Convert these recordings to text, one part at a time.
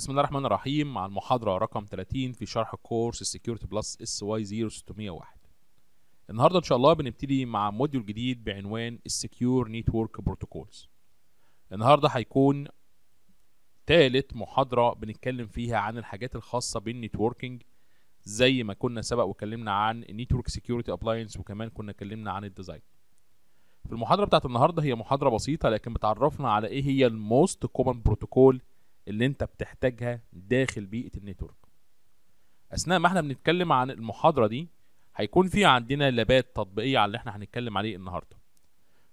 بسم الله الرحمن الرحيم مع المحاضرة رقم 30 في شرح كورس السكيورتي بلس اس واي 0601 النهاردة إن شاء الله بنبتدي مع موديول جديد بعنوان السكيور نيتورك بروتوكولز النهاردة هيكون تالت محاضرة بنتكلم فيها عن الحاجات الخاصة بالنيتوركينج زي ما كنا سبق وكلمنا عن النيتورك سكيورتي ابلاينس وكمان كنا اتكلمنا عن الديزاين في المحاضرة بتاعت النهاردة هي محاضرة بسيطة لكن بتعرفنا على ايه هي الموست كومن بروتوكول اللي انت بتحتاجها داخل بيئه النتورك اثناء ما احنا بنتكلم عن المحاضره دي هيكون في عندنا لابات تطبيقيه على اللي احنا هنتكلم عليه النهارده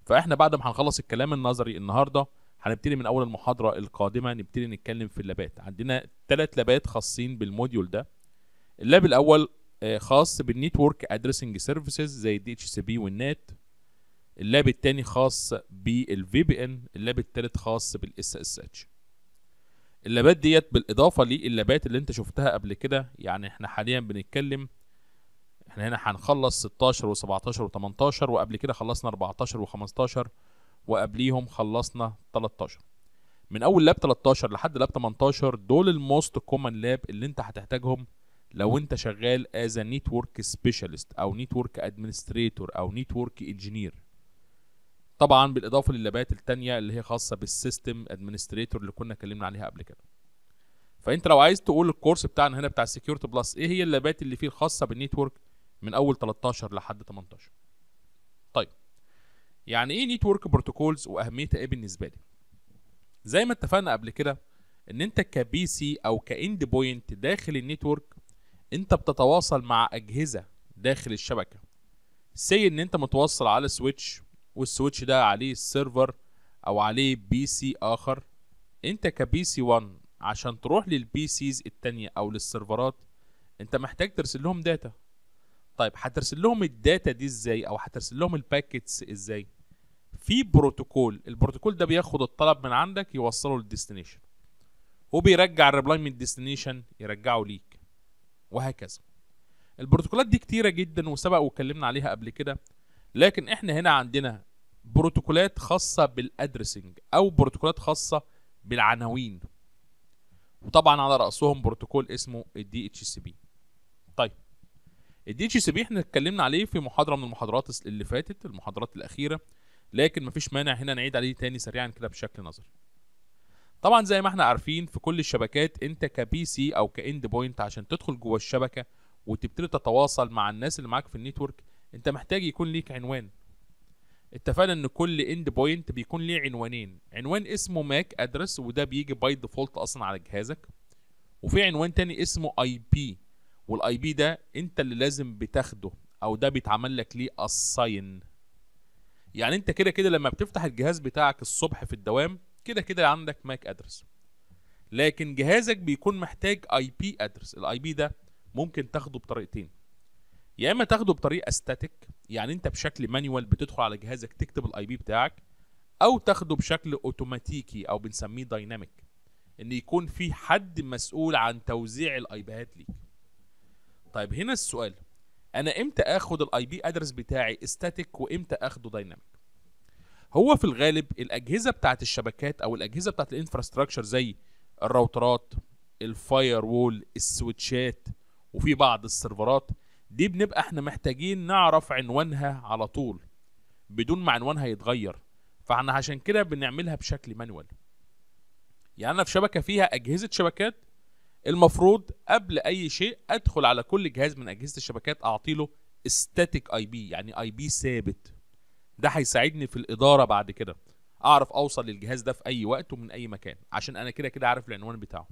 فاحنا بعد ما هنخلص الكلام النظري النهارده هنبتدي من اول المحاضره القادمه نبتدي نتكلم في اللابات عندنا ثلاث لابات خاصين بالموديول ده اللاب الاول آه، خاص بالنيتورك ادريسنج سيرفيسز زي الدي اتش سي بي والنات اللاب الثاني خاص بالفي بي ان اللاب الثالث خاص بالاس اس اتش اللابات ديت بالاضافه للابات اللي انت شفتها قبل كده يعني احنا حاليا بنتكلم احنا هنا هنخلص 16 و17 و18 وقبل كده خلصنا 14 و15 وقبليهم خلصنا 13 من اول لاب 13 لحد لاب 18 دول الموست كومن لاب اللي انت هتحتاجهم لو انت شغال از نيتورك سبيشالست او نيتورك ادمنستريتور او نيتورك انجينير طبعا بالاضافه للابات التانية اللي هي خاصه بالسيستم ادمنستريتور اللي كنا اتكلمنا عليها قبل كده فانت لو عايز تقول الكورس بتاعنا هنا بتاع سكيورتي بلس ايه هي اللابات اللي فيه الخاصه بالنيتورك من اول 13 لحد 18 طيب يعني ايه نيتورك بروتوكولز واهميتها ايه بالنسبه لي زي ما اتفقنا قبل كده ان انت كبي سي او كاند بوينت داخل النيتورك انت بتتواصل مع اجهزه داخل الشبكه سي ان انت متوصل على سويتش والسويتش ده عليه السيرفر او عليه بي سي اخر انت كبي سي 1 عشان تروح للبي سيز التانية او للسيرفرات انت محتاج ترسل لهم داتا طيب هترسل لهم الداتا دي ازاي او هترسل لهم الباكتس ازاي في بروتوكول البروتوكول ده بياخد الطلب من عندك يوصله للديستنيشن وبيرجع الريبلاي من الديستنيشن يرجعه ليك وهكذا البروتوكولات دي كتيره جدا وسبق واتكلمنا عليها قبل كده لكن احنا هنا عندنا بروتوكولات خاصه بالادرسنج او بروتوكولات خاصه بالعناوين وطبعا على راسهم بروتوكول اسمه الدي اتش سي بي طيب الدي اتش سي بي احنا اتكلمنا عليه في محاضره من المحاضرات اللي فاتت المحاضرات الاخيره لكن مفيش مانع هنا نعيد عليه تاني سريعا كده بشكل نظري طبعا زي ما احنا عارفين في كل الشبكات انت كبي سي او كاند بوينت عشان تدخل جوه الشبكه وتبتدي تتواصل مع الناس اللي معاك في النيتورك انت محتاج يكون ليك عنوان اتفقنا ان كل اند بوينت بيكون ليه عنوانين عنوان اسمه ماك ادرس وده بيجي باي ديفولت اصلا على جهازك وفي عنوان تاني اسمه اي بي والاي بي ده انت اللي لازم بتاخده او ده بيتعمل لك ليه اساين يعني انت كده كده لما بتفتح الجهاز بتاعك الصبح في الدوام كده كده عندك ماك ادرس لكن جهازك بيكون محتاج اي بي ادرس الاي بي ده ممكن تاخده بطريقتين يا اما تاخده بطريقه ستاتيك يعني انت بشكل مانيوال بتدخل على جهازك تكتب الاي بي بتاعك او تاخده بشكل اوتوماتيكي او بنسميه دايناميك ان يكون في حد مسؤول عن توزيع الايبيهات ليك طيب هنا السؤال انا امتى اخد الاي بي ادرس بتاعي استاتيك وامتى اخده دايناميك هو في الغالب الاجهزه بتاعه الشبكات او الاجهزه بتاعه الانفراستراكشر زي الراوترات الفاير وول السويتشات وفي بعض السيرفرات دي بنبقى احنا محتاجين نعرف عنوانها على طول بدون ما عنوانها يتغير فاحنا عشان كده بنعملها بشكل مانوال يعني انا في شبكه فيها اجهزه شبكات المفروض قبل اي شيء ادخل على كل جهاز من اجهزه الشبكات اعطي له ستاتيك اي بي يعني اي بي ثابت ده هيساعدني في الاداره بعد كده اعرف اوصل للجهاز ده في اي وقت ومن اي مكان عشان انا كده كده عارف العنوان بتاعه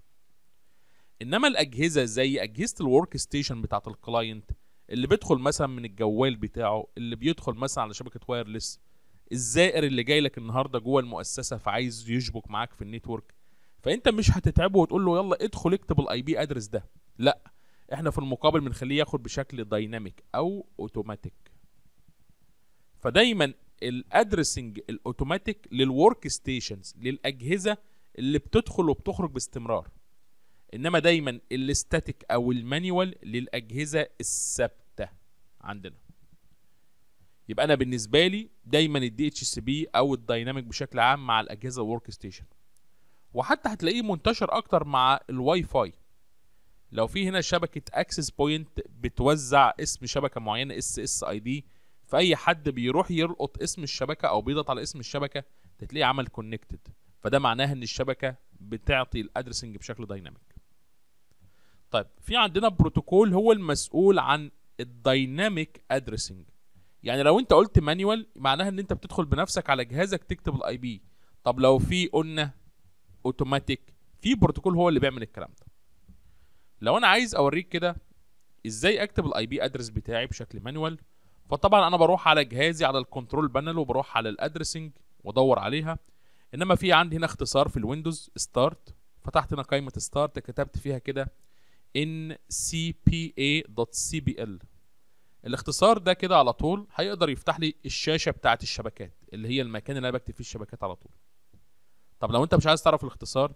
انما الاجهزه زي اجهزه الورك ستيشن بتاعه الكلاينت اللي بيدخل مثلا من الجوال بتاعه اللي بيدخل مثلا على شبكه وايرلس الزائر اللي جاي لك النهارده جوه المؤسسه فعايز يشبك معاك في النيتورك فانت مش هتتعبه وتقول له يلا ادخل اكتب الاي بي ادرس ده لا احنا في المقابل بنخليه ياخد بشكل دايناميك او اوتوماتيك فدايما الادرسنج الاوتوماتيك للورك ستيشنز للاجهزه اللي بتدخل وبتخرج باستمرار انما دايما الاستاتيك او المانيوال للاجهزه الثابته عندنا يبقى انا بالنسبه لي دايما الدي اتش سي بي او الدايناميك بشكل عام مع الاجهزه الورك ستيشن وحتى هتلاقيه منتشر اكتر مع الواي فاي لو في هنا شبكه اكسس بوينت بتوزع اسم شبكه معينه اس اس اي دي فاي حد بيروح يلقط اسم الشبكه او بيضغط على اسم الشبكه تلاقيه عمل كونكتد فده معناه ان الشبكه بتعطي الادرسنج بشكل دايناميك طيب في عندنا بروتوكول هو المسؤول عن الدايناميك ادريسنج يعني لو انت قلت مانيوال معناها ان انت بتدخل بنفسك على جهازك تكتب الاي بي طب لو في قلنا اوتوماتيك في بروتوكول هو اللي بيعمل الكلام ده لو انا عايز اوريك كده ازاي اكتب الاي بي ادرس بتاعي بشكل مانوال فطبعا انا بروح على جهازي على الكنترول بانل وبروح على الادرسنج وادور عليها انما في عندي هنا اختصار في الويندوز ستارت فتحت هنا قائمه ستارت كتبت فيها كده ncpa.cbl الاختصار ده كده على طول هيقدر يفتح لي الشاشه بتاعه الشبكات اللي هي المكان اللي انا بكتب فيه الشبكات على طول طب لو انت مش عايز تعرف الاختصار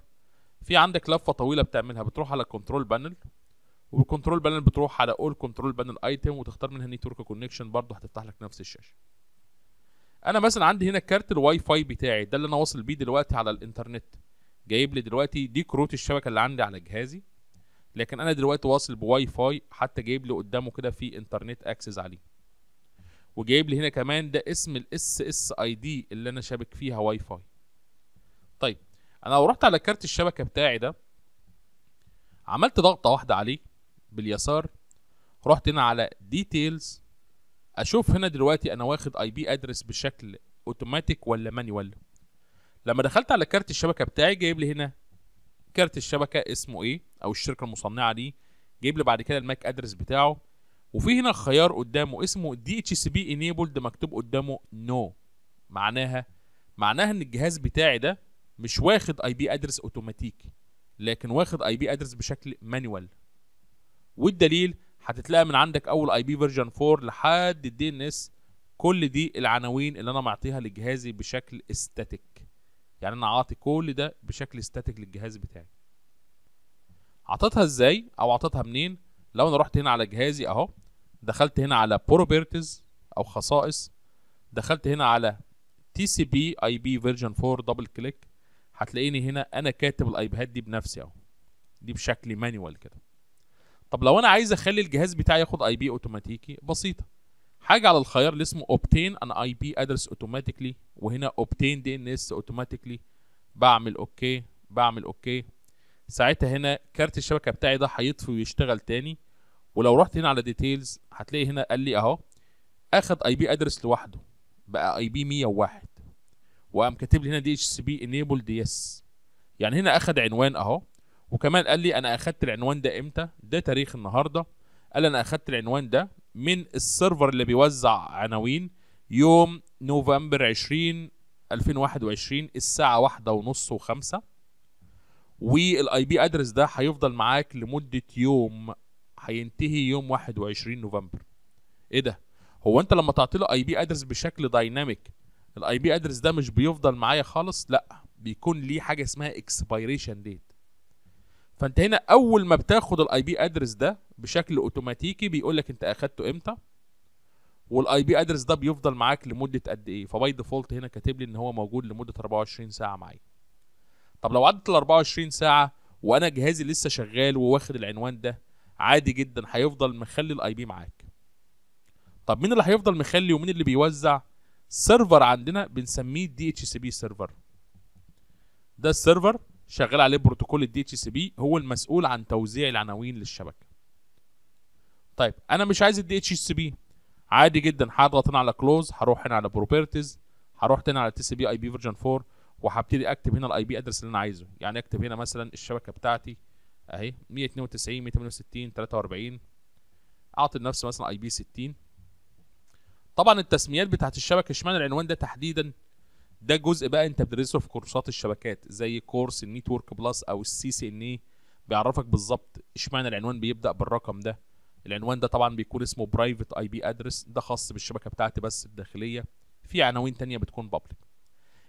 في عندك لفه طويله بتعملها بتروح على الكنترول بانل والكنترول بانل بتروح على اول كنترول بانل ايتم وتختار منها نيتورك كونكشن برضه هتفتح لك نفس الشاشه انا مثلا عندي هنا كارت الواي فاي بتاعي ده اللي انا واصل بيه دلوقتي على الانترنت جايب لي دلوقتي دي كروت الشبكه اللي عندي على جهازي لكن انا دلوقتي واصل بواي فاي حتى جايب لي قدامه كده في انترنت اكسس عليه وجايب لي هنا كمان ده اسم الاس اس اي دي اللي انا شابك فيها واي فاي طيب انا لو رحت على كارت الشبكه بتاعي ده عملت ضغطه واحده عليه باليسار رحت هنا على ديتيلز اشوف هنا دلوقتي انا واخد اي بي ادرس بشكل اوتوماتيك ولا مانيوال لما دخلت على كارت الشبكه بتاعي جايب لي هنا كارت الشبكه اسمه ايه او الشركه المصنعه دي جايب لي بعد كده الماك ادرس بتاعه وفي هنا خيار قدامه اسمه دي اتش سي بي انيبلد مكتوب قدامه نو no. معناها معناها ان الجهاز بتاعي ده مش واخد اي بي ادرس اوتوماتيك لكن واخد اي بي ادرس بشكل مانوال والدليل هتتلاقى من عندك اول اي بي فيرجن 4 لحد الدي ان اس كل دي العناوين اللي انا معطيها لجهازي بشكل استاتيك يعني انا اعطي كل ده بشكل استاتيك للجهاز بتاعي عطيتها ازاي او عطيتها منين لو انا رحت هنا على جهازي اهو دخلت هنا على بروبرتيز او خصائص دخلت هنا على تي سي بي اي بي فيرجن 4 دبل كليك هتلاقيني هنا انا كاتب الايبهات دي بنفسي اهو دي بشكل مانيوال كده طب لو انا عايز اخلي الجهاز بتاعي ياخد اي بي اوتوماتيكي بسيطه حاجه على الخيار اللي اسمه obtain an IP address automatically وهنا obtain DNS automatically بعمل اوكي بعمل اوكي ساعتها هنا كارت الشبكه بتاعي ده هيطفي ويشتغل تاني ولو رحت هنا على ديتيلز هتلاقي هنا قال لي اهو اخد اي بي ادرس لوحده بقى اي بي 101 وقام كاتب لي هنا دي اتش سي بي يعني هنا اخد عنوان اهو وكمان قال لي انا اخدت العنوان ده امتى ده تاريخ النهارده قال انا اخدت العنوان ده من السيرفر اللي بيوزع عناوين يوم نوفمبر 20 2021 الساعة واحدة ونص وخمسة والاي بي ادرس ده هيفضل معاك لمدة يوم هينتهي يوم 21 نوفمبر ايه ده هو انت لما تعطي له اي بي ادرس بشكل دايناميك الاي بي ادرس ده مش بيفضل معايا خالص لا بيكون ليه حاجه اسمها اكسبيريشن ديت فانت هنا اول ما بتاخد الاي بي ادرس ده بشكل اوتوماتيكي بيقول لك انت اخدته امتى والاي بي ادرس ده بيفضل معاك لمده قد ايه فباي ديفولت هنا كاتب لي ان هو موجود لمده 24 ساعه معايا طب لو عدت ال 24 ساعه وانا جهازي لسه شغال وواخد العنوان ده عادي جدا هيفضل مخلي الاي بي معاك طب مين اللي هيفضل مخلي ومين اللي بيوزع سيرفر عندنا بنسميه دي اتش سي بي سيرفر ده السيرفر شغال عليه بروتوكول الدي اتش سي بي هو المسؤول عن توزيع العناوين للشبكه طيب انا مش عايز الدي اتش سي بي عادي جدا هضغط هنا على كلوز هروح هنا على بروبرتيز هروح هنا على تي سي بي اي بي فيرجن 4 وهبتدي اكتب هنا الاي بي ادرس اللي انا عايزه يعني اكتب هنا مثلا الشبكه بتاعتي اهي 192 168 43 اعطي لنفسي مثلا اي بي 60 طبعا التسميات بتاعت الشبكه اشمعنى العنوان ده تحديدا ده جزء بقى انت بتدرسه في كورسات الشبكات زي كورس النيتورك بلس او السي سي ان اي بيعرفك بالظبط اشمعنى العنوان بيبدا بالرقم ده العنوان ده طبعا بيكون اسمه برايفت اي بي ادرس ده خاص بالشبكه بتاعتي بس الداخليه في عناوين تانية بتكون بابليك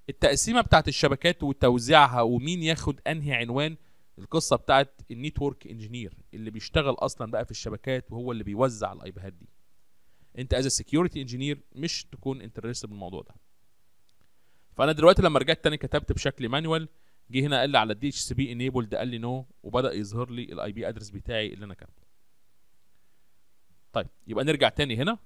التقسيمه بتاعت الشبكات وتوزيعها ومين ياخد انهي عنوان القصه بتاعت النيتورك انجينير اللي بيشتغل اصلا بقى في الشبكات وهو اللي بيوزع الايبهات دي انت از سكيورتي انجينير مش تكون انترست بالموضوع ده فانا دلوقتي لما رجعت تاني كتبت بشكل مانوال جه هنا قال لي على الدي اتش سي بي انيبل ده قال لي نو وبدا يظهر لي الاي بي ادرس بتاعي اللي انا كاتبه طيب يبقى نرجع تاني هنا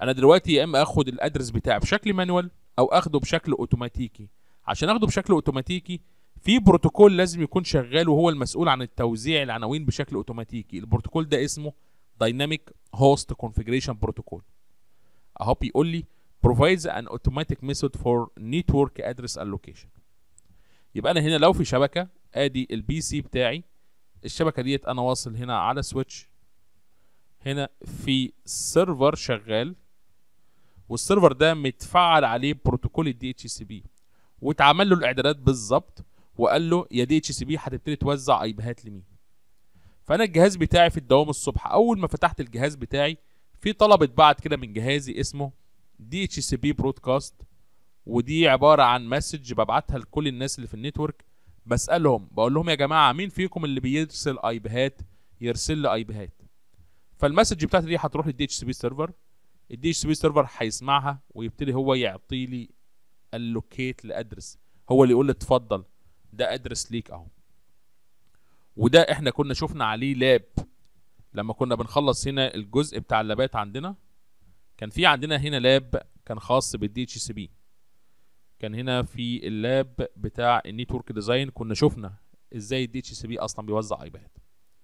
انا دلوقتي يا اما اخد الادرس بتاعي بشكل مانوال او اخده بشكل اوتوماتيكي عشان اخده بشكل اوتوماتيكي في بروتوكول لازم يكون شغال وهو المسؤول عن التوزيع العناوين بشكل اوتوماتيكي البروتوكول ده اسمه دايناميك هوست كونفيجريشن بروتوكول اهو بيقول لي provides an automatic method for network address allocation يبقى انا هنا لو في شبكه ادي البي سي بتاعي الشبكه ديت انا واصل هنا على سويتش هنا في سيرفر شغال والسيرفر ده متفعل عليه بروتوكول الدي اتش سي بي واتعمل له الاعدادات بالظبط وقال له يا دي اتش سي بي هتبتدي توزع ايبهات لمين فانا الجهاز بتاعي في الدوام الصبح اول ما فتحت الجهاز بتاعي في طلب اتبعت كده من جهازي اسمه دي اتش سي بي برودكاست ودي عباره عن مسج ببعتها لكل الناس اللي في النتورك بسالهم بقول لهم يا جماعه مين فيكم اللي بيرسل ايبهات يرسل لي ايبهات فالمسج بتاعتي دي هتروح للدي اتش سي بي سيرفر الدي اتش سي بي سيرفر هيسمعها ويبتدي هو يعطي لي اللوكيت لادرس هو اللي يقول لي اتفضل ده ادرس ليك اهو وده احنا كنا شفنا عليه لاب لما كنا بنخلص هنا الجزء بتاع اللابات عندنا كان في عندنا هنا لاب كان خاص بالدي اتش سي بي كان هنا في اللاب بتاع النيتورك ديزاين كنا شفنا ازاي الدي اتش سي بي اصلا بيوزع ايباد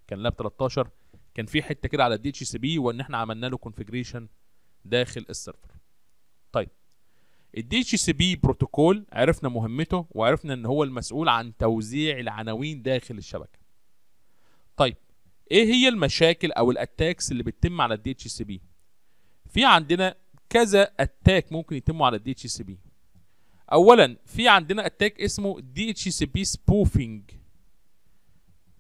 كان لاب 13 كان في حته كده على الدي اتش سي بي وان احنا عملنا له كونفجريشن داخل السيرفر طيب الدي اتش سي بي بروتوكول عرفنا مهمته وعرفنا ان هو المسؤول عن توزيع العناوين داخل الشبكه طيب ايه هي المشاكل او الاتاكس اللي بتتم على الدي اتش سي بي في عندنا كذا اتاك ممكن يتموا على الدي اتش سي بي اولا في عندنا اتاك اسمه دي اتش سي بي سبوفينج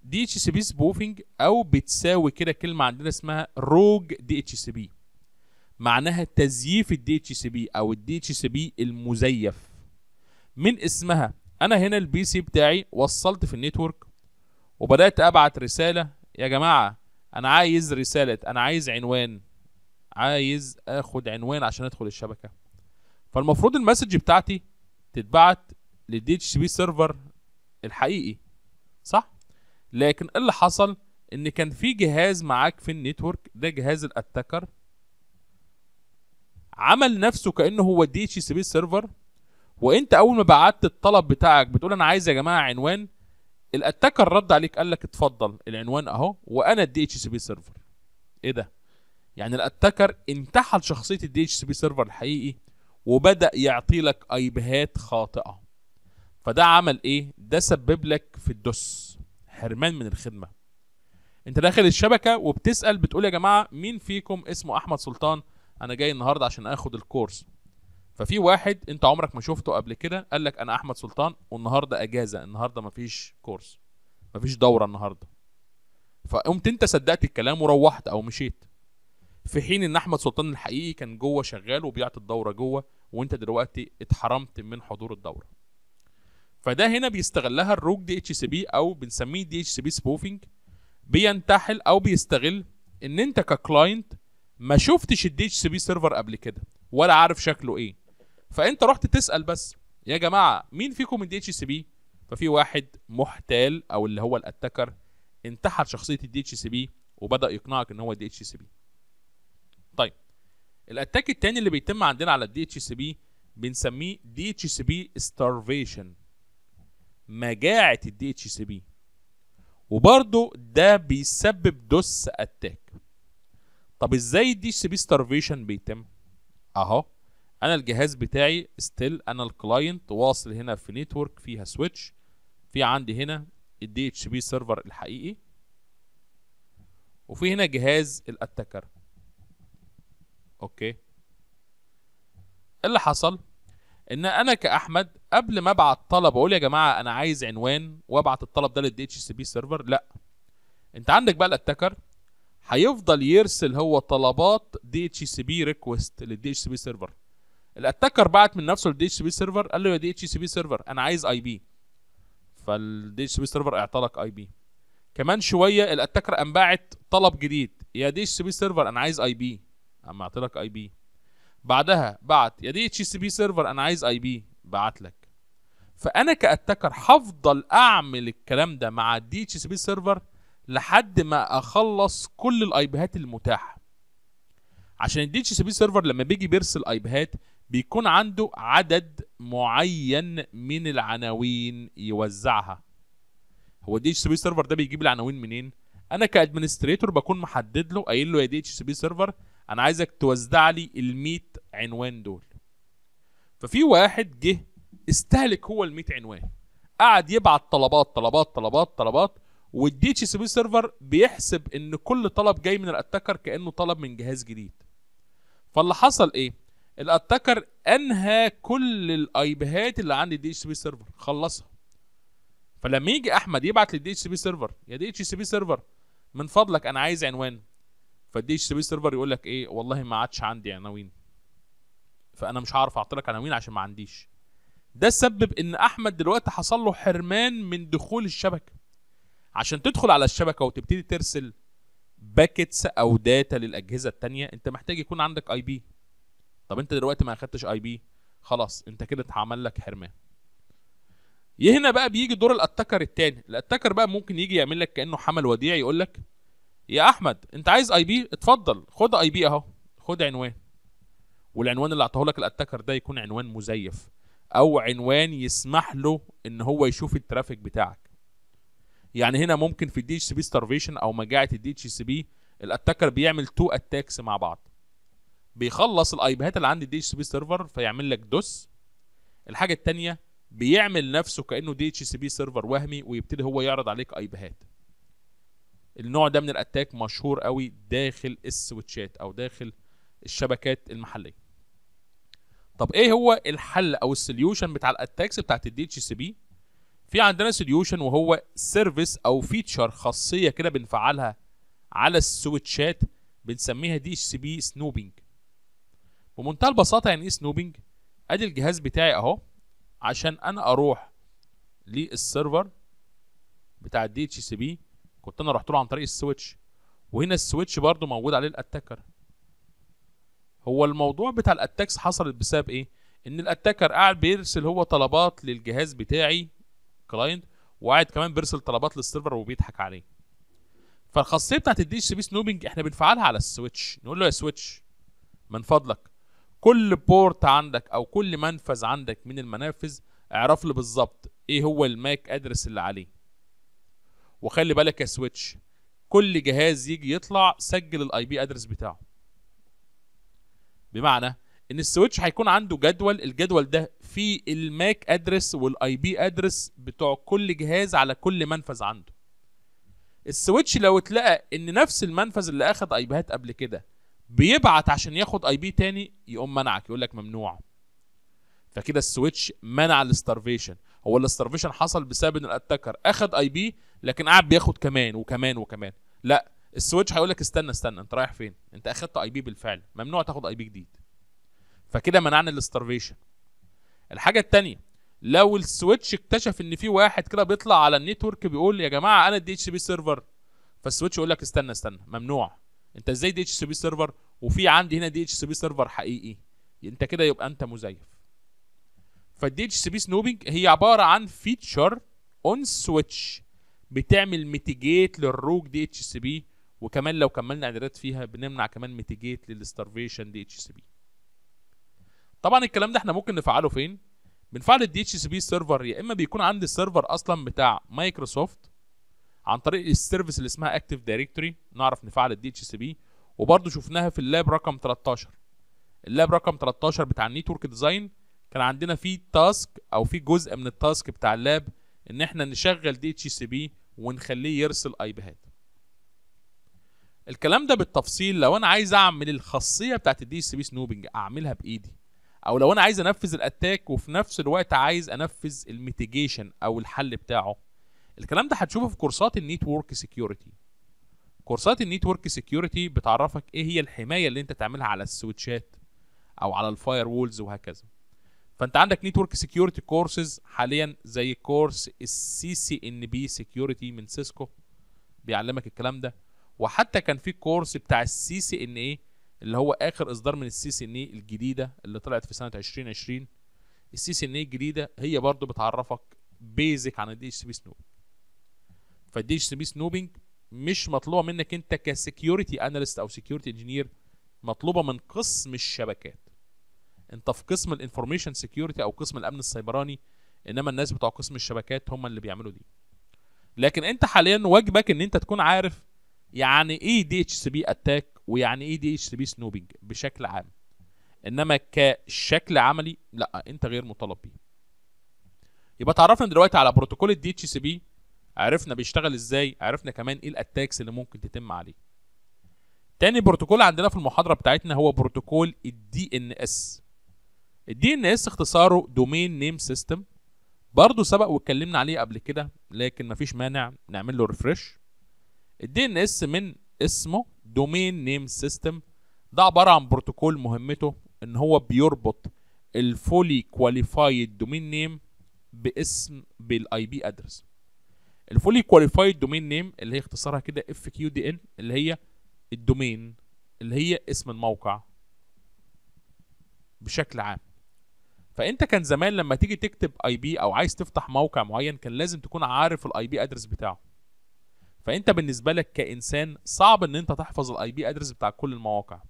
دي اتش سي بي سبوفينج او بتساوي كده كلمه عندنا اسمها روج دي اتش سي بي معناها تزييف الدي اتش سي بي او الدي اتش سي بي المزيف من اسمها انا هنا البي سي بتاعي وصلت في النتورك وبدات ابعت رساله يا جماعه انا عايز رساله انا عايز عنوان عايز اخد عنوان عشان ادخل الشبكه فالمفروض المسج بتاعتي تتبعت للدي اتش بي سيرفر الحقيقي صح لكن إيه اللي حصل ان كان في جهاز معاك في النيتورك ده جهاز الاتاكر عمل نفسه كانه هو الدي اتش بي سيرفر وانت اول ما بعتت الطلب بتاعك بتقول انا عايز يا جماعه عنوان الاتاكر رد عليك قال لك اتفضل العنوان اهو وانا الدي اتش بي سيرفر ايه ده يعني الاتاكر انتحل شخصيه الدي اتش بي سيرفر الحقيقي وبدا يعطي لك ايبهات خاطئه فده عمل ايه ده سبب لك في الدوس حرمان من الخدمه انت داخل الشبكه وبتسال بتقول يا جماعه مين فيكم اسمه احمد سلطان انا جاي النهارده عشان اخد الكورس ففي واحد انت عمرك ما شفته قبل كده قال لك انا احمد سلطان والنهارده اجازه النهارده مفيش كورس مفيش دوره النهارده فقمت انت صدقت الكلام وروحت او مشيت في حين ان احمد سلطان الحقيقي كان جوه شغال وبيعطي الدوره جوه وانت دلوقتي اتحرمت من حضور الدوره فده هنا بيستغلها الروك دي اتش سي بي او بنسميه دي اتش سي بي سبوفنج بينتحل او بيستغل ان انت ككلاينت ما شفتش الدي اتش سي بي سيرفر قبل كده ولا عارف شكله ايه فانت رحت تسال بس يا جماعه مين فيكم الدي اتش سي بي ففي واحد محتال او اللي هو الاتكر انتحل شخصيه الدي اتش سي بي وبدا يقنعك ان هو دي اتش سي بي طيب الاتاك التاني اللي بيتم عندنا على الدي اتش سي بي بنسميه دي اتش سي بي ستارفيشن مجاعة الدي اتش سي بي وبرده ده بيسبب دوس اتاك طب ازاي الدي اتش سي بي ستارفيشن بيتم اهو انا الجهاز بتاعي ستيل انا الكلاينت واصل هنا في نتورك فيها سويتش في عندي هنا الدي اتش بي سيرفر الحقيقي وفي هنا جهاز الاتاكر اوكي اللي حصل ان انا كاحمد قبل ما ابعت طلب اقول يا جماعه انا عايز عنوان وابعت الطلب ده للدي اتش سي بي سيرفر لا انت عندك بقى الاتاكر هيفضل يرسل هو طلبات دي اتش سي بي ريكوست للدي اتش سي بي سيرفر الاتاكر بعت من نفسه للدي اتش سي بي سيرفر قال له يا دي اتش سي بي سيرفر انا عايز اي بي فالدي اتش سي بي سيرفر اعطلك اي بي كمان شويه الاتاكر قام باعت طلب جديد يا دي اتش سي بي سيرفر انا عايز اي بي اما اعطي لك اي بي بعدها بعت يا دي اتش سي بي سيرفر انا عايز اي بي بعت لك فانا كاتكر هفضل اعمل الكلام ده مع الدي اتش سي بي سيرفر لحد ما اخلص كل الاي بيهات المتاحه عشان الدي اتش سي بي سيرفر لما بيجي بيرسل اي بيهات بيكون عنده عدد معين من العناوين يوزعها هو الدي اتش سي بي سيرفر ده بيجيب العناوين منين انا كادمنستريتور بكون محدد له قايل له يا دي اتش سي بي سيرفر انا عايزك توزع لي ال عنوان دول ففي واحد جه استهلك هو ال عنوان قعد يبعت طلبات طلبات طلبات طلبات والدي اتش سي بي سيرفر بيحسب ان كل طلب جاي من الاتاكر كانه طلب من جهاز جديد فاللي حصل ايه الاتاكر انهى كل الايبهات اللي عند الدي اتش سي بي سيرفر خلصها فلما يجي احمد يبعت للدي اتش سي بي سيرفر يا دي اتش سي بي سيرفر من فضلك انا عايز عنوان فالدي اتش بي سيرفر يقول لك ايه والله ما عادش عندي عناوين فانا مش هعرف اعطي لك عناوين عشان ما عنديش ده سبب ان احمد دلوقتي حصل له حرمان من دخول الشبكه عشان تدخل على الشبكه وتبتدي ترسل باكتس او داتا للاجهزه الثانيه انت محتاج يكون عندك اي بي طب انت دلوقتي ما اخدتش اي بي خلاص انت كده اتعمل لك حرمان هنا بقى بيجي دور الاتاكر التاني الاتاكر بقى ممكن يجي يعمل لك كانه حمل وديع يقول لك يا احمد انت عايز اي بي اتفضل خد اي بي اهو خد عنوان والعنوان اللي اعطاه لك الاتاكر ده يكون عنوان مزيف او عنوان يسمح له ان هو يشوف الترافيك بتاعك يعني هنا ممكن في الدي اتش سي بي ستارفيشن او مجاعه الدي اتش سي بي الاتاكر بيعمل تو اتاكس مع بعض بيخلص الاي الايبيهات اللي عند الدي اتش سي بي سيرفر فيعمل لك دوس الحاجه الثانيه بيعمل نفسه كانه دي اتش سي بي سيرفر وهمي ويبتدي هو يعرض عليك اي ايبيهات النوع ده من الاتاك مشهور قوي داخل السويتشات او داخل الشبكات المحليه طب ايه هو الحل او السوليوشن بتاع الاتاكس بتاعت الدي اتش سي بي في عندنا سوليوشن وهو سيرفيس او فيتشر خاصيه كده بنفعلها على السويتشات بنسميها دي اتش سي بي سنوبنج بمنتهى البساطه يعني ايه سنوبنج ادي الجهاز بتاعي اهو عشان انا اروح للسيرفر بتاع الدي اتش سي بي كنت انا رحت له عن طريق السويتش وهنا السويتش برضو موجود عليه الاتاكر هو الموضوع بتاع الاتاكس حصلت بسبب ايه ان الاتاكر قاعد بيرسل هو طلبات للجهاز بتاعي كلاينت وقاعد كمان بيرسل طلبات للسيرفر وبيضحك عليه فالخاصيه بتاعت الدي اتش بي سنوبنج احنا بنفعلها على السويتش نقول له يا سويتش من فضلك كل بورت عندك او كل منفذ عندك من المنافذ اعرف لي بالظبط ايه هو الماك ادرس اللي عليه وخلي بالك يا سويتش كل جهاز يجي يطلع سجل الاي بي ادرس بتاعه بمعنى ان السويتش هيكون عنده جدول الجدول ده فيه الماك ادرس والاي بي ادرس بتوع كل جهاز على كل منفذ عنده السويتش لو اتلقى ان نفس المنفذ اللي اخد اي بيهات قبل كده بيبعت عشان ياخد اي بي تاني يقوم منعك يقول لك ممنوع فكده السويتش منع الاستارفيشن هو الاستارفيشن حصل بسبب ان الاتاكر اخد اي بي لكن قعد بياخد كمان وكمان وكمان لا السويتش هيقول لك استنى استنى انت رايح فين انت اخدت اي بي بالفعل ممنوع تاخد اي بي جديد فكده منعنا الاستارفيشن الحاجه الثانيه لو السويتش اكتشف ان في واحد كده بيطلع على النيتورك بيقول يا جماعه انا الدي اتش بي سيرفر فالسويتش يقول لك استنى استنى ممنوع انت ازاي دي اتش بي سيرفر وفي عندي هنا دي اتش بي سيرفر حقيقي انت كده يبقى انت مزيف فالدي اتش سي بي سنوبنج هي عباره عن فيتشر اون سويتش بتعمل ميتيجيت للروج دي اتش سي بي وكمان لو كملنا اعدادات فيها بنمنع كمان ميتيجيت للستارفيشن دي اتش سي بي طبعا الكلام ده احنا ممكن نفعله فين بنفعل الدي اتش سي بي سيرفر يا اما بيكون عندي السيرفر اصلا بتاع مايكروسوفت عن طريق السيرفيس اللي اسمها اكتيف دايركتوري نعرف نفعل الدي اتش سي بي وبرضه شفناها في اللاب رقم 13 اللاب رقم 13 بتاع النيتورك ديزاين كان عندنا في تاسك او في جزء من التاسك بتاع اللاب ان احنا نشغل دي اتش سي بي ونخليه يرسل ايباد الكلام ده بالتفصيل لو انا عايز اعمل الخاصيه بتاعت الدي سي بي سنوبنج اعملها بايدي او لو انا عايز انفذ الاتاك وفي نفس الوقت عايز انفذ الميتيجيشن او الحل بتاعه الكلام ده هتشوفه في كورسات النيتورك سيكيورتي كورسات النيتورك سيكيورتي بتعرفك ايه هي الحمايه اللي انت تعملها على السويتشات او على الفاير وولز وهكذا فانت عندك نتورك سكيورتي كورسز حاليا زي كورس السي سي ان بي سكيورتي من سيسكو بيعلمك الكلام ده وحتى كان في كورس بتاع السي سي ان اي اللي هو اخر اصدار من السي سي ان اي الجديده اللي طلعت في سنه 2020 السي سي ان اي الجديده هي برضو بتعرفك بيزك عن الدي اتش سي بي سنوب فالدي اتش سي بي سنوبنج مش مطلوبه منك انت كسكيورتي اناليست او سكيورتي انجينير مطلوبه من قسم الشبكات انت في قسم الانفورميشن سيكيورتي او قسم الامن السيبراني انما الناس بتوع قسم الشبكات هم اللي بيعملوا دي لكن انت حاليا واجبك ان انت تكون عارف يعني ايه دي اتش سي بي اتاك ويعني ايه دي اتش سي بي سنوبنج بشكل عام انما كشكل عملي لا انت غير مطالب بيه يبقى اتعرفنا دلوقتي على بروتوكول الدي اتش سي بي عرفنا بيشتغل ازاي عرفنا كمان ايه الاتاكس اللي ممكن تتم عليه تاني بروتوكول عندنا في المحاضره بتاعتنا هو بروتوكول الدي ان اس الدي ان اس اختصاره دومين نيم سيستم برضه سبق واتكلمنا عليه قبل كده لكن مفيش مانع نعمل له ريفرش الدي ان اس من اسمه دومين نيم سيستم ده عباره عن بروتوكول مهمته ان هو بيربط الفولي كواليفايد دومين نيم باسم بالاي بي ادرس الفولي كواليفايد دومين نيم اللي هي اختصارها كده اف كيو دي ان اللي هي الدومين اللي هي اسم الموقع بشكل عام فانت كان زمان لما تيجي تكتب اي بي او عايز تفتح موقع معين كان لازم تكون عارف الاي بي ادرس بتاعه فانت بالنسبه لك كانسان صعب ان انت تحفظ الاي بي ادرس بتاع كل المواقع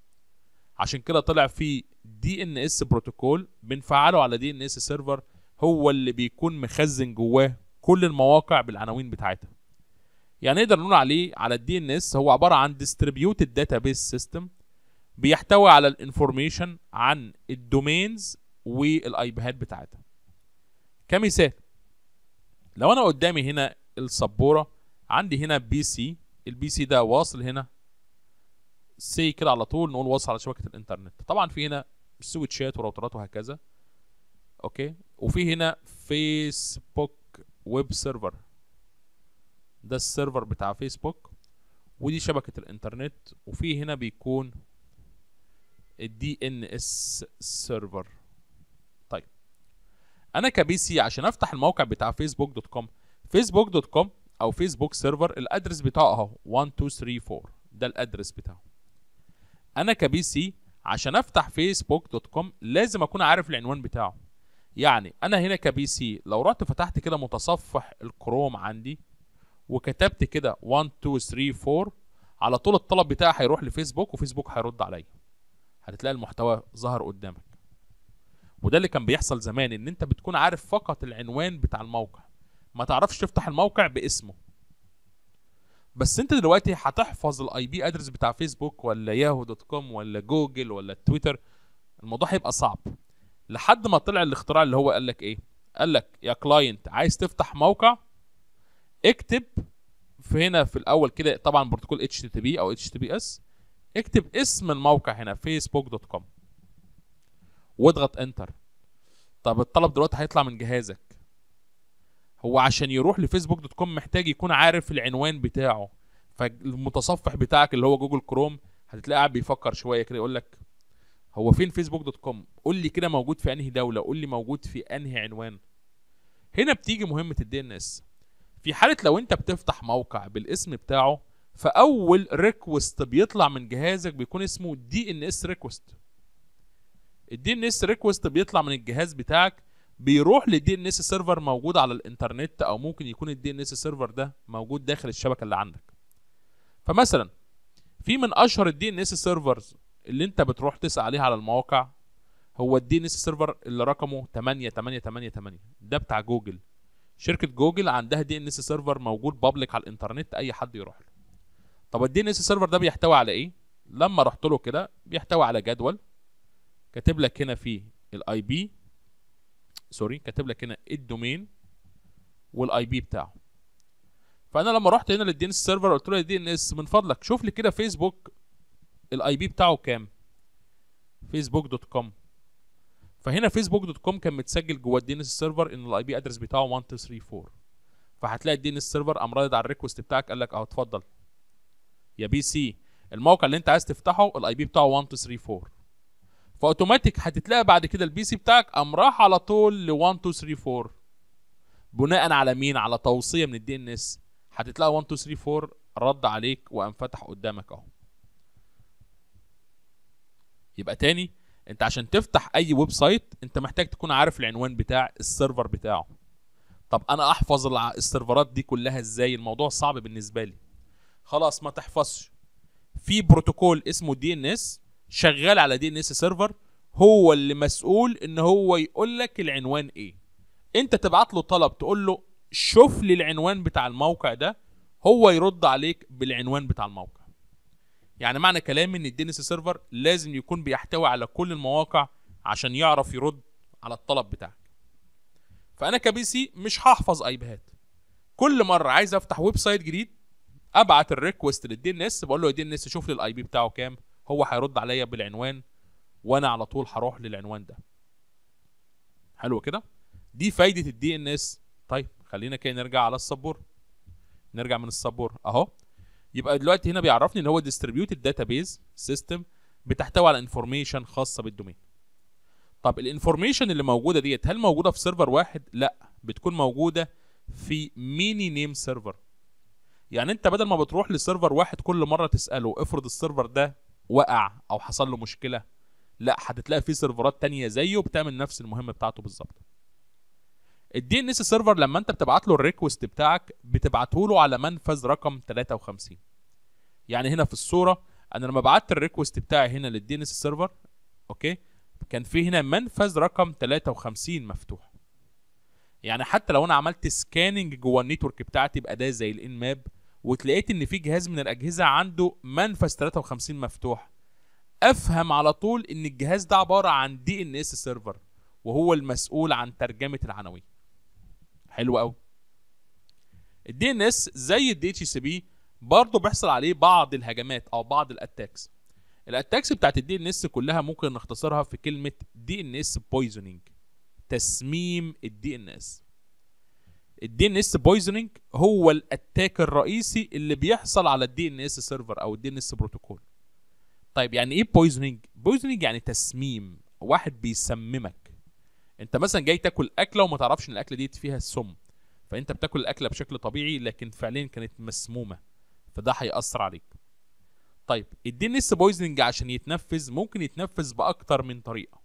عشان كده طلع في دي ان اس بروتوكول بنفعله على دي ان اس سيرفر هو اللي بيكون مخزن جواه كل المواقع بالعناوين بتاعتها يعني نقدر نقول عليه على الدي ان اس هو عباره عن ديستريبيوتد داتابيس سيستم بيحتوي على الانفورميشن عن الدومينز والايبيهات بتاعتها كمثال لو انا قدامي هنا السبوره عندي هنا بي سي البي سي ده واصل هنا سي كده على طول نقول واصل على شبكه الانترنت طبعا في هنا سويتشات وراوترات وهكذا اوكي وفي هنا فيسبوك ويب سيرفر ده السيرفر بتاع فيسبوك ودي شبكه الانترنت وفي هنا بيكون الدي ان اس سيرفر انا كبي سي عشان افتح الموقع بتاع فيسبوك دوت كوم فيسبوك دوت كوم او فيسبوك سيرفر الادرس بتاعه اهو 1234 ده الادرس بتاعه انا كبي سي عشان افتح فيسبوك دوت كوم لازم اكون عارف العنوان بتاعه يعني انا هنا كبي سي لو رحت فتحت كده متصفح الكروم عندي وكتبت كده 1234 على طول الطلب بتاعي هيروح لفيسبوك وفيسبوك هيرد عليا هتلاقي المحتوى ظهر قدامك وده اللي كان بيحصل زمان ان انت بتكون عارف فقط العنوان بتاع الموقع ما تعرفش تفتح الموقع باسمه بس انت دلوقتي هتحفظ الاي بي ادرس بتاع فيسبوك ولا ياهو دوت كوم ولا جوجل ولا تويتر الموضوع هيبقى صعب لحد ما طلع الاختراع اللي هو قال لك ايه قال لك يا كلاينت عايز تفتح موقع اكتب في هنا في الاول كده طبعا بروتوكول اتش تي بي او اتش تي بي اس اكتب اسم الموقع هنا فيسبوك دوت كوم واضغط انتر طب الطلب دلوقتي هيطلع من جهازك هو عشان يروح لفيسبوك دوت كوم محتاج يكون عارف العنوان بتاعه فالمتصفح بتاعك اللي هو جوجل كروم هتلاقيه قاعد بيفكر شويه كده يقول لك هو فين فيسبوك دوت كوم قول لي كده موجود في انهي دوله قول لي موجود في انهي عنوان هنا بتيجي مهمه الدي ان اس في حاله لو انت بتفتح موقع بالاسم بتاعه فاول ريكوست بيطلع من جهازك بيكون اسمه دي ان اس ريكوست الدي ان اس ريكوست بيطلع من الجهاز بتاعك بيروح للدي ان اس سيرفر موجود على الانترنت او ممكن يكون الدي ان اس سيرفر ده موجود داخل الشبكه اللي عندك فمثلا في من اشهر الدي ان اس سيرفرز اللي انت بتروح تسال عليها على المواقع هو الدي ان اس سيرفر اللي رقمه 8888 ده بتاع جوجل شركه جوجل عندها دي ان اس سيرفر موجود بابليك على الانترنت اي حد يروح له طب الدي ان اس سيرفر ده بيحتوي على ايه لما رحت له كده بيحتوي على جدول كاتب لك هنا في الاي بي سوري كاتب لك هنا الدومين والاي بي بتاعه فانا لما رحت هنا للدي ان اس سيرفر قلت له يا دي ان اس من فضلك شوف لي كده فيسبوك الاي بي بتاعه كام فيسبوك دوت كوم فهنا فيسبوك دوت كوم كان متسجل جوه الدي ان اس سيرفر ان الاي بي ادرس بتاعه 1234 فهتلاقي الدي ان اس سيرفر قام رادد على الريكوست بتاعك قال لك اهو اتفضل يا بي سي الموقع اللي انت عايز تفتحه الاي بي بتاعه 1234 فاوتوماتيك هتتلاقى بعد كده البي سي بتاعك قام راح على طول ل 1 2 3 4 بناء على مين على توصيه من الدي ان اس هتتلاقى 1 2 3 4 رد عليك وقام فتح قدامك اهو يبقى تاني انت عشان تفتح اي ويب سايت انت محتاج تكون عارف العنوان بتاع السيرفر بتاعه طب انا احفظ السيرفرات دي كلها ازاي الموضوع صعب بالنسبه لي خلاص ما تحفظش في بروتوكول اسمه دي ان اس شغال على دي ان اس سيرفر هو اللي مسؤول ان هو يقول لك العنوان ايه انت تبعت له طلب تقول له شوف لي العنوان بتاع الموقع ده هو يرد عليك بالعنوان بتاع الموقع يعني معنى كلامي ان الدي ان اس سيرفر لازم يكون بيحتوي على كل المواقع عشان يعرف يرد على الطلب بتاعك فانا كبي سي مش هحفظ ايبهات كل مره عايز افتح ويب سايت جديد ابعت الريكوست للدي ان اس بقول له الدي ان اس شوف لي الاي بي بتاعه كام هو هيرد عليا بالعنوان وانا على طول هروح للعنوان ده حلو كده دي فايده الدي ان اس طيب خلينا كده نرجع على السبور نرجع من السبور اهو يبقى دلوقتي هنا بيعرفني ان هو ديستريبيوتد داتابيز سيستم بتحتوي على انفورميشن خاصه بالدومين طب الانفورميشن اللي موجوده ديت هل موجوده في سيرفر واحد لا بتكون موجوده في ميني نيم سيرفر يعني انت بدل ما بتروح لسيرفر واحد كل مره تساله افرض السيرفر ده وقع او حصل له مشكله لا هتتلاقي في سيرفرات تانية زيه بتعمل نفس المهمه بتاعته بالظبط الدي ان اس سيرفر لما انت بتبعت له الريكوست بتاعك بتبعته له على منفذ رقم 53 يعني هنا في الصوره انا لما بعت الريكوست بتاعي هنا للدي ان اس سيرفر اوكي كان في هنا منفذ رقم 53 مفتوح يعني حتى لو انا عملت سكاننج جوه النيتورك بتاعتي باداه زي الان ماب وتلاقيت ان في جهاز من الاجهزه عنده منفذ 53 مفتوح افهم على طول ان الجهاز ده عباره عن دي ان اس سيرفر وهو المسؤول عن ترجمه العناوين حلو قوي الدي ان اس زي الدي اتش سي بي برضه بيحصل عليه بعض الهجمات او بعض الاتاكس الاتاكس بتاعت الدي ان اس كلها ممكن نختصرها في كلمه دي ان اس بويزنينج تسميم الدي ان اس الدي ان اس بويزننج هو الاتاك الرئيسي اللي بيحصل على الدي ان اس سيرفر او الدي ان اس بروتوكول طيب يعني ايه بويزننج بويزننج يعني تسميم واحد بيسممك انت مثلا جاي تاكل اكله وما تعرفش ان الاكله دي فيها السم فانت بتاكل الاكله بشكل طبيعي لكن فعليا كانت مسمومه فده هيأثر عليك طيب الدي ان اس بويزننج عشان يتنفذ ممكن يتنفذ باكتر من طريقه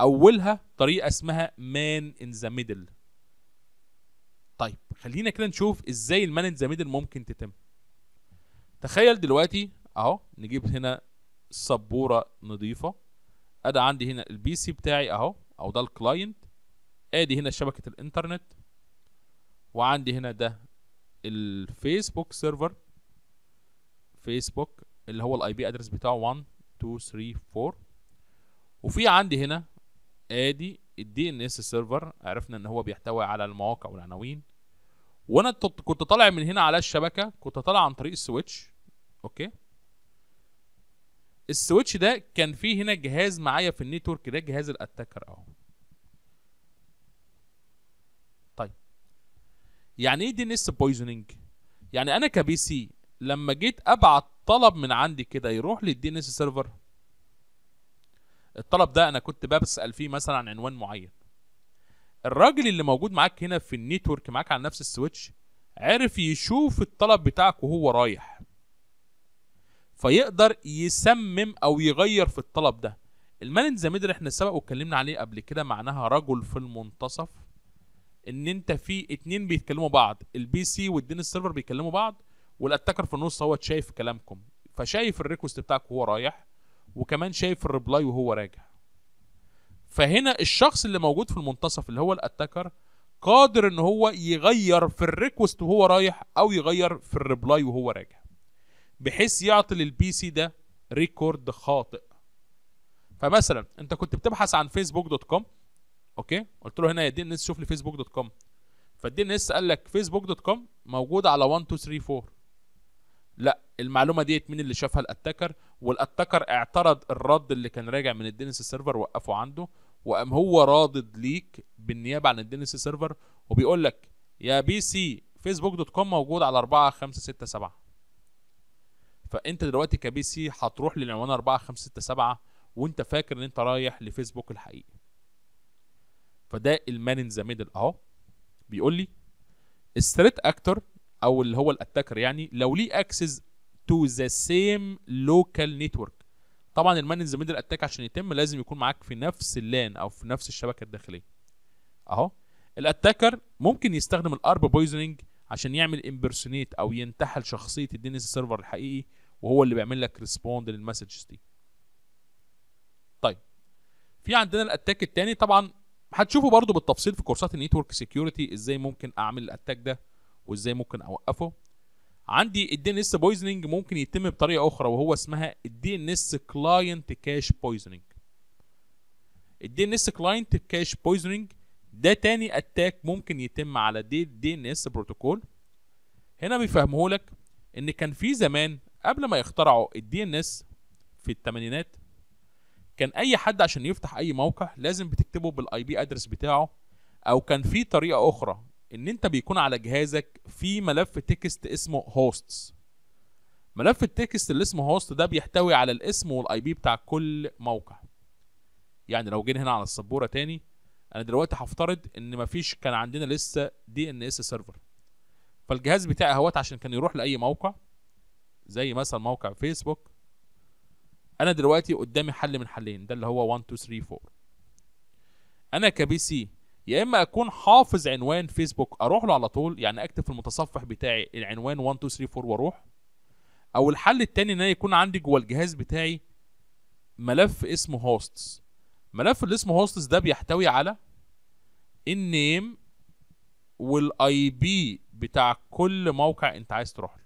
اولها طريقه اسمها مان ان ذا ميدل طيب خلينا كده نشوف ازاي المانج ميدل ممكن تتم تخيل دلوقتي اهو نجيب هنا سبوره نظيفه ادي عندي هنا البي سي بتاعي اهو او ده الكلاينت ادي هنا شبكه الانترنت وعندي هنا ده الفيسبوك سيرفر فيسبوك اللي هو الاي بي ادرس بتاعه 1 2 3 4 وفي عندي هنا ادي الدي ان اس سيرفر عرفنا ان هو بيحتوي على المواقع والعناوين وانا كنت طالع من هنا على الشبكه كنت طالع عن طريق السويتش اوكي السويتش ده كان فيه هنا جهاز معايا في النيتورك ده جهاز الاتاكر اهو طيب يعني ايه دي ان اس بويزننج يعني انا كبي سي لما جيت ابعت طلب من عندي كده يروح للدي ان اس سيرفر الطلب ده انا كنت بسال فيه مثلا عن عنوان معين الراجل اللي موجود معاك هنا في النيتورك معاك على نفس السويتش عرف يشوف الطلب بتاعك وهو رايح فيقدر يسمم او يغير في الطلب ده المان ذا ميدل احنا سبق واتكلمنا عليه قبل كده معناها رجل في المنتصف ان انت في اتنين بيتكلموا بعض البي سي والدين السيرفر بيكلموا بعض والاتاكر في النص هو شايف كلامكم فشايف الريكوست بتاعك وهو رايح وكمان شايف الريبلاي وهو راجع فهنا الشخص اللي موجود في المنتصف اللي هو الاتاكر قادر ان هو يغير في الريكوست وهو رايح او يغير في الريبلاي وهو راجع بحيث يعطي للبي سي ده ريكورد خاطئ فمثلا انت كنت بتبحث عن فيسبوك دوت كوم اوكي قلت له هنا يا دي ان اس شوف لي فيسبوك دوت كوم فالدي ان اس قال لك فيسبوك دوت كوم موجود على 1 2 3 4 لا المعلومه ديت مين اللي شافها الاتاكر والاتاكر اعترض الرد اللي كان راجع من الدينيس سيرفر وقفه عنده وقام هو رادد ليك بالنيابه عن الدينيس سيرفر وبيقول لك يا بي سي فيسبوك دوت كوم موجود على 4 5 6 7 فانت دلوقتي كبي سي هتروح للعنوان 4 5 6 7 وانت فاكر ان انت رايح لفيسبوك الحقيقي فده المان ان ذا ميدل اهو بيقول لي الثريت اكتور او اللي هو الاتاكر يعني لو ليه اكسس to the same local network طبعا المان ان ذا ميدل اتاك عشان يتم لازم يكون معاك في نفس اللان او في نفس الشبكه الداخليه اهو الاتاكر ممكن يستخدم الارب بويزنينج عشان يعمل امبرسونيت او ينتحل شخصيه الدينيس سيرفر الحقيقي وهو اللي بيعمل لك ريسبوند للمسجز دي طيب في عندنا الاتاك الثاني طبعا هتشوفه برضو بالتفصيل في كورسات النيتورك سيكيورتي ازاي ممكن اعمل الاتاك ده وازاي ممكن اوقفه عندي الدي ان اس بويزننج ممكن يتم بطريقه اخرى وهو اسمها الدي ان اس كلاينت كاش بويزننج الدي ان اس كلاينت كاش بويزننج ده تاني اتاك ممكن يتم على دي دي ان اس بروتوكول هنا بيفهمه لك ان كان في زمان قبل ما يخترعوا الدي ان اس في الثمانينات كان اي حد عشان يفتح اي موقع لازم بتكتبه بالاي بي ادرس بتاعه او كان في طريقه اخرى ان انت بيكون على جهازك في ملف تكست اسمه هوستس ملف التكست اللي اسمه هوست ده بيحتوي على الاسم والاي بي بتاع كل موقع يعني لو جينا هنا على السبوره تاني انا دلوقتي هفترض ان مفيش كان عندنا لسه دي ان اس سيرفر فالجهاز بتاعي اهوت عشان كان يروح لاي موقع زي مثلا موقع فيسبوك انا دلوقتي قدامي حل من حلين ده اللي هو 1 2 3 4 انا كبي سي يا اما اكون حافظ عنوان فيسبوك اروح له على طول يعني اكتب في المتصفح بتاعي العنوان 1234 واروح او الحل التاني ان انا يكون عندي جوه الجهاز بتاعي ملف اسمه هوستس ملف اللي اسمه هوستس ده بيحتوي على النيم والاي بي بتاع كل موقع انت عايز تروح له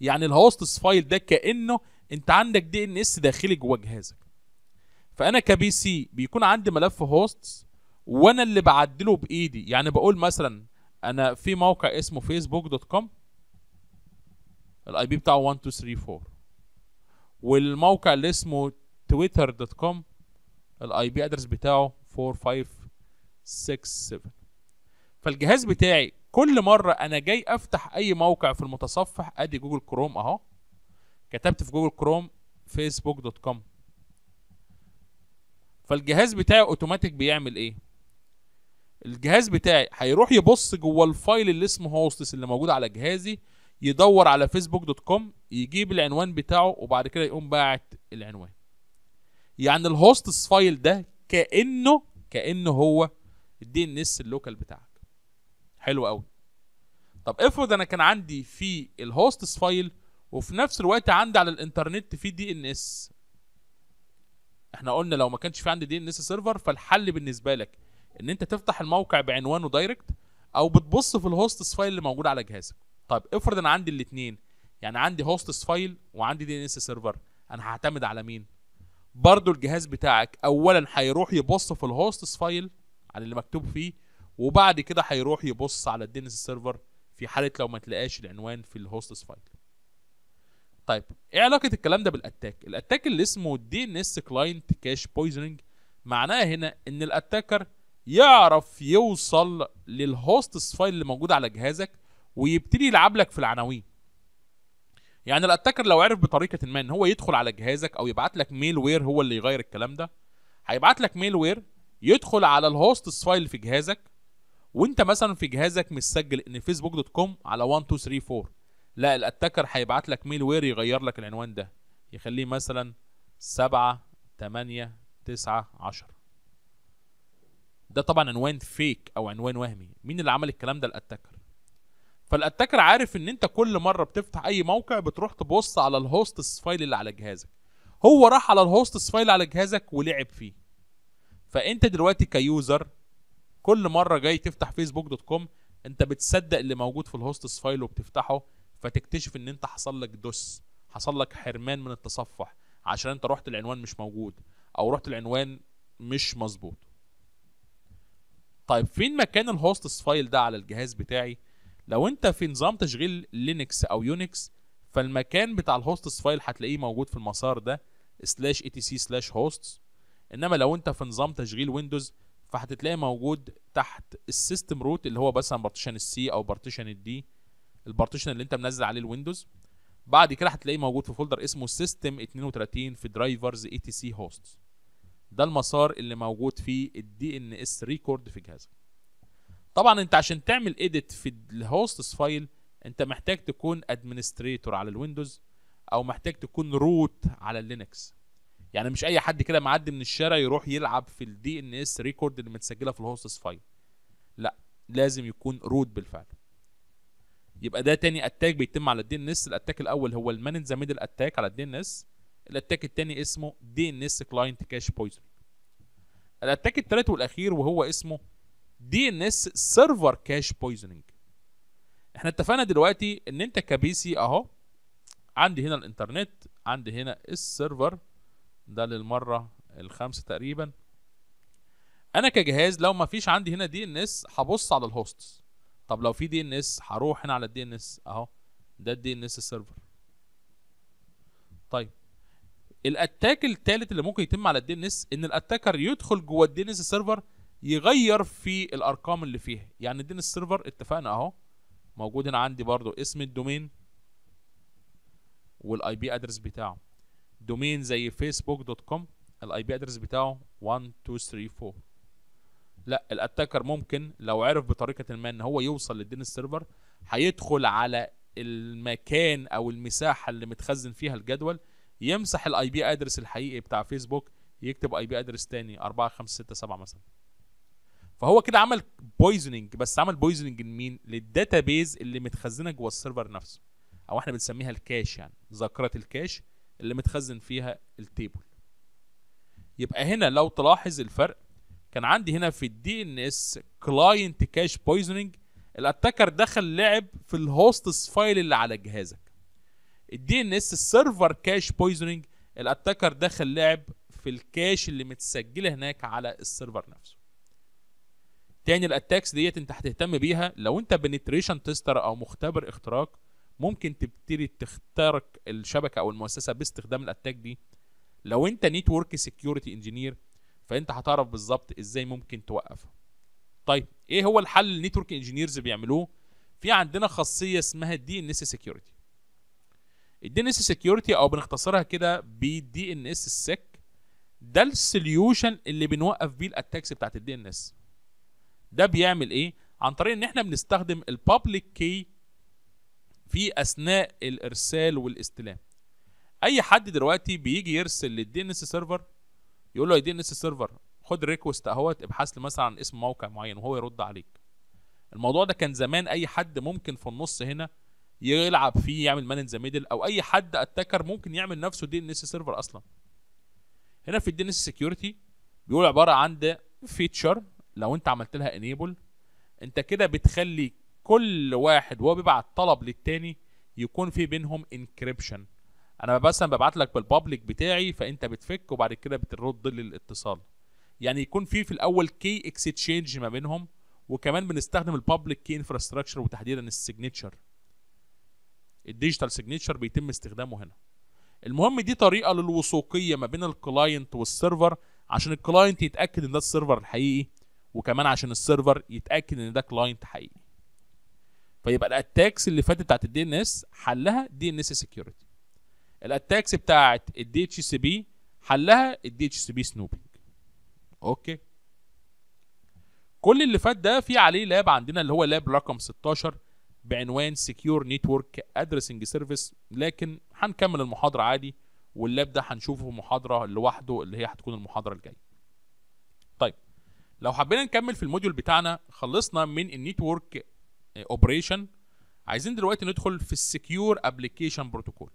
يعني الهوستس فايل ده كانه انت عندك دي ان اس داخلي جوه جهازك فانا كبي سي بيكون عندي ملف هوستس وانا اللي بعدله بايدي يعني بقول مثلا انا في موقع اسمه فيسبوك دوت كوم الاي بي بتاعه 1234 والموقع اللي اسمه تويتر دوت كوم الاي بي ادرس بتاعه 4567 فالجهاز بتاعي كل مره انا جاي افتح اي موقع في المتصفح ادي جوجل كروم اهو كتبت في جوجل كروم فيسبوك دوت كوم فالجهاز بتاعي اوتوماتيك بيعمل ايه الجهاز بتاعي هيروح يبص جوه الفايل اللي اسمه هوستس اللي موجود على جهازي يدور على فيسبوك دوت كوم يجيب العنوان بتاعه وبعد كده يقوم باعت العنوان يعني الهوستس فايل ده كانه كانه هو الدي ان اس اللوكال بتاعك حلو قوي طب افرض انا كان عندي في الهوستس فايل وفي نفس الوقت عندي على الانترنت في دي ان اس احنا قلنا لو ما كانش في عندي دي ان اس سيرفر فالحل بالنسبه لك ان انت تفتح الموقع بعنوانه دايركت او بتبص في الهوستس فايل اللي موجود على جهازك طيب افرض انا عندي الاثنين يعني عندي هوستس فايل وعندي دي ان اس سيرفر انا هعتمد على مين برضو الجهاز بتاعك اولا هيروح يبص في الهوستس فايل على اللي مكتوب فيه وبعد كده هيروح يبص على الدي ان اس سيرفر في حاله لو ما تلاقاش العنوان في الهوستس فايل طيب ايه علاقه الكلام ده بالاتاك الاتاك اللي اسمه دي ان اس كلاينت كاش بويزنج معناها هنا ان الاتاكر يعرف يوصل للهوستس فايل اللي موجود على جهازك ويبتدي يلعب لك في العناوين يعني الاتاكر لو عرف بطريقه ما ان هو يدخل على جهازك او يبعت لك ميل وير هو اللي يغير الكلام ده هيبعت لك ميل وير يدخل على الهوستس فايل في جهازك وانت مثلا في جهازك متسجل ان فيسبوك دوت كوم على 1234 لا الاتاكر هيبعت لك ميل وير يغير لك العنوان ده يخليه مثلا 7 8 9 10 ده طبعا عنوان فيك او عنوان وهمي مين اللي عمل الكلام ده الاتاكر فالاتاكر عارف ان انت كل مره بتفتح اي موقع بتروح تبص على الهوستس فايل اللي على جهازك هو راح على الهوستس فايل على جهازك ولعب فيه فانت دلوقتي كيوزر كل مره جاي تفتح فيسبوك دوت كوم انت بتصدق اللي موجود في الهوستس فايل وبتفتحه فتكتشف ان انت حصل لك دوس حصل لك حرمان من التصفح عشان انت رحت العنوان مش موجود او رحت العنوان مش مظبوط طيب فين مكان الهوستس فايل ده على الجهاز بتاعي لو انت في نظام تشغيل لينكس او يونكس فالمكان بتاع الهوستس فايل هتلاقيه موجود في المسار ده سلاش اي تي سي سلاش هوستس انما لو انت في نظام تشغيل ويندوز فهتتلاقي موجود تحت السيستم روت اللي هو مثلا بارتيشن السي او بارتيشن الدي البارتيشن اللي انت منزل عليه الويندوز بعد كده هتلاقيه موجود في فولدر اسمه سيستم 32 في درايفرز اي تي سي هوستس ده المسار اللي موجود فيه الدي ان اس ريكورد في جهازك طبعا انت عشان تعمل ايديت في الهوستس فايل انت محتاج تكون ادمنستريتور على الويندوز او محتاج تكون روت على اللينكس يعني مش اي حد كده معدي من الشارع يروح يلعب في الدي ان اس ريكورد اللي متسجله في الهوستس فايل لا لازم يكون روت بالفعل يبقى ده تاني اتاك بيتم على الدي ان اس الاتاك الاول هو المانج ذا ميدل اتاك على الدي ان اس الاتاك الثاني اسمه دي ان اس كلاينت كاش بويزن الاتاك الثالث والاخير وهو اسمه دي ان اس سيرفر كاش بويزنينج احنا اتفقنا دلوقتي ان انت كبي سي اهو عندي هنا الانترنت عندي هنا السيرفر ده للمره الخامسه تقريبا انا كجهاز لو ما فيش عندي هنا دي ان اس هبص على الهوستس طب لو في دي ان اس هروح هنا على الدي ان اس اهو ده الدي ان اس السيرفر طيب الاتاك الثالث اللي ممكن يتم على الدينس ان الاتاكر يدخل جوه الدينس سيرفر يغير في الارقام اللي فيها يعني الدينس سيرفر اتفقنا اهو موجود هنا عندي برضو اسم الدومين والاي بي ادرس بتاعه دومين زي فيسبوك دوت كوم الاي بي ادرس بتاعه 1234 لا الاتاكر ممكن لو عرف بطريقه ما ان هو يوصل للدينس سيرفر هيدخل على المكان او المساحه اللي متخزن فيها الجدول يمسح الاي بي ادرس الحقيقي بتاع فيسبوك يكتب اي بي ادرس تاني 4 5 6 7 مثلا فهو كده عمل بويزننج بس عمل بويزننج لمين للداتا بيز اللي متخزنه جوه السيرفر نفسه او احنا بنسميها الكاش يعني ذاكره الكاش اللي متخزن فيها التيبل يبقى هنا لو تلاحظ الفرق كان عندي هنا في الدي ان اس كلاينت كاش بويزننج الاتاكر دخل لعب في الهوستس فايل اللي على جهازك الدي ان اس السيرفر كاش بويزنج الاتاكر دخل لعب في الكاش اللي متسجله هناك على السيرفر نفسه تاني الاتاكس ديت انت هتهتم بيها لو انت بنتريشن تيستر او مختبر اختراق ممكن تبتدي تخترق الشبكه او المؤسسه باستخدام الاتاك دي لو انت نيتورك سكيورتي انجينير فانت هتعرف بالظبط ازاي ممكن توقفها طيب ايه هو الحل اللي النيتورك انجينيرز بيعملوه في عندنا خاصيه اسمها دي ان اس سكيورتي الدي ان اس سكيورتي او بنختصرها كده بالدي ان اس السك ده السوليوشن اللي بنوقف بيه الاتاكس بتاعت الدي ان اس ده بيعمل ايه عن طريق ان احنا بنستخدم البابليك كي في اثناء الارسال والاستلام اي حد دلوقتي بيجي يرسل للدي ان اس سيرفر يقول له يا دي ان اس سيرفر خد ريكوست اهوت ابحث لي مثلا عن اسم موقع معين وهو يرد عليك الموضوع ده كان زمان اي حد ممكن في النص هنا يلعب فيه يعمل مان ان ذا ميدل او اي حد اتاكر ممكن يعمل نفسه دي ان اس سيرفر اصلا هنا في الدي ان اس سكيورتي بيقول عباره عن فيتشر لو انت عملت لها انيبل انت كده بتخلي كل واحد وهو بيبعت طلب للتاني يكون في بينهم انكريبشن انا مثلا ببعت لك بالبابليك بتاعي فانت بتفك وبعد كده بترد للاتصال يعني يكون في في الاول كي تشينج ما بينهم وكمان بنستخدم البابليك كي انفراستراكشر وتحديدا السيجنتشر الديجيتال سيجنتشر بيتم استخدامه هنا المهم دي طريقه للوثوقيه ما بين الكلاينت والسيرفر عشان الكلاينت يتاكد ان ده السيرفر الحقيقي وكمان عشان السيرفر يتاكد ان ده كلاينت حقيقي فيبقى الاتاكس اللي فاتت بتاعت الدي ان اس حلها دي ان اس سكيورتي الاتاكس بتاعت الدي اتش سي بي حلها الدي اتش سي بي سنوبنج اوكي كل اللي فات ده في عليه لاب عندنا اللي هو لاب رقم 16 بعنوان سكيور نتورك ادرسنج سيرفيس لكن هنكمل المحاضره عادي واللاب ده هنشوفه في محاضره لوحده اللي هي هتكون المحاضره الجايه طيب لو حبينا نكمل في الموديول بتاعنا خلصنا من النتورك اوبريشن عايزين دلوقتي ندخل في السكيور ابلكيشن بروتوكول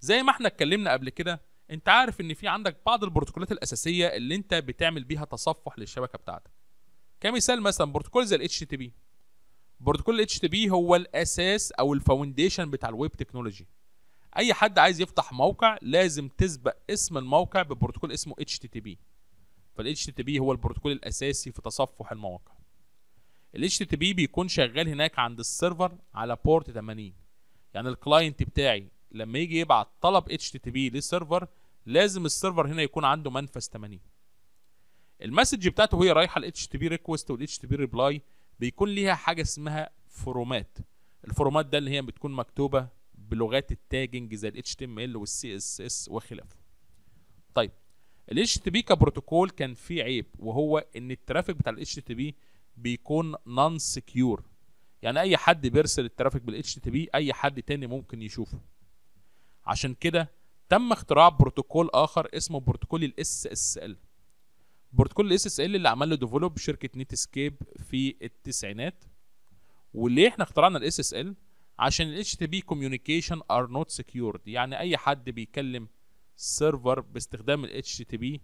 زي ما احنا اتكلمنا قبل كده انت عارف ان في عندك بعض البروتوكولات الاساسيه اللي انت بتعمل بيها تصفح للشبكه بتاعتك كمثال مثلا بروتوكول زي الاتش تي بي بروتوكول اتش تي بي هو الاساس او الفاونديشن بتاع الويب تكنولوجي اي حد عايز يفتح موقع لازم تسبق اسم الموقع ببروتوكول اسمه اتش تي تي بي فالاتش تي تي بي هو البروتوكول الاساسي في تصفح المواقع الاتش تي بي بيكون شغال هناك عند السيرفر على بورت 80 يعني الكلاينت بتاعي لما يجي يبعت طلب اتش تي تي بي للسيرفر لازم السيرفر هنا يكون عنده منفذ 80 المسج بتاعته وهي رايحه الاتش تي بي ريكوست والاتش تي بي ريبلاي بيكون ليها حاجه اسمها فورمات الفورمات ده اللي هي بتكون مكتوبه بلغات التاجنج زي ال HTML وال CSS وخلافه طيب ال HTTP كبروتوكول كان فيه عيب وهو ان الترافيك بتاع ال HTTP بيكون نون سكيور يعني اي حد بيرسل الترافيك بال HTTP اي حد تاني ممكن يشوفه عشان كده تم اختراع بروتوكول اخر اسمه بروتوكول ال SSL بروتوكول الاس اس ال اللي عمل له ديفلوب شركه نيت سكيب في التسعينات وليه احنا اخترعنا الاس اس ال عشان ال بي كوميونيكيشن ار نوت سكيورد يعني اي حد بيكلم سيرفر باستخدام ال بي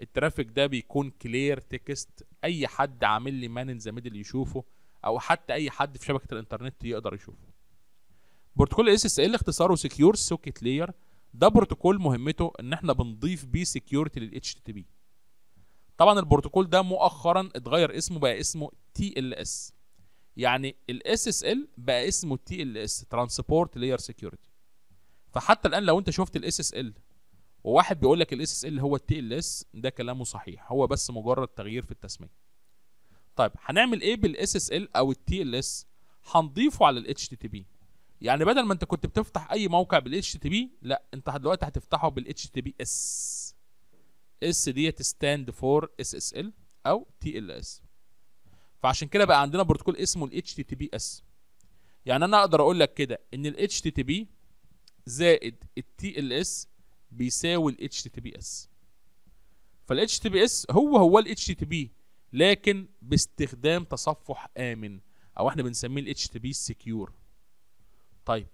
الترافيك ده بيكون كلير تكست اي حد عامل لي مان ان ذا ميدل يشوفه او حتى اي حد في شبكه الانترنت يقدر يشوفه بروتوكول اس اس ال اختصاره سكيور سوكيت لاير ده بروتوكول مهمته ان احنا بنضيف بيه سكيورتي للاتش تي HTTP طبعا البروتوكول ده مؤخرا اتغير اسمه بقى اسمه تي يعني ال اس يعني الاس اس ال بقى اسمه تي ال اس ترانسبورت لاير سكيورتي فحتى الان لو انت شفت الاس اس ال وواحد بيقول لك الاس اس ال هو التي ال اس ده كلامه صحيح هو بس مجرد تغيير في التسميه طيب هنعمل ايه بالاس اس ال او التي ال اس هنضيفه على الاتش تي تي بي يعني بدل ما انت كنت بتفتح اي موقع بالاتش تي بي لا انت دلوقتي هتفتحه بالاتش تي بي اس اس ديت ستاند فور اس اس ال او تي ال اس فعشان كده بقى عندنا بروتوكول اسمه الاتش تي بي اس يعني انا اقدر اقول لك كده ان الاتش تي بي زائد ال اس بيساوي الاتش تي بي اس فالاتش تي بي اس هو هو الاتش تي بي لكن باستخدام تصفح آمن او احنا بنسميه الاتش تي بي سكيور طيب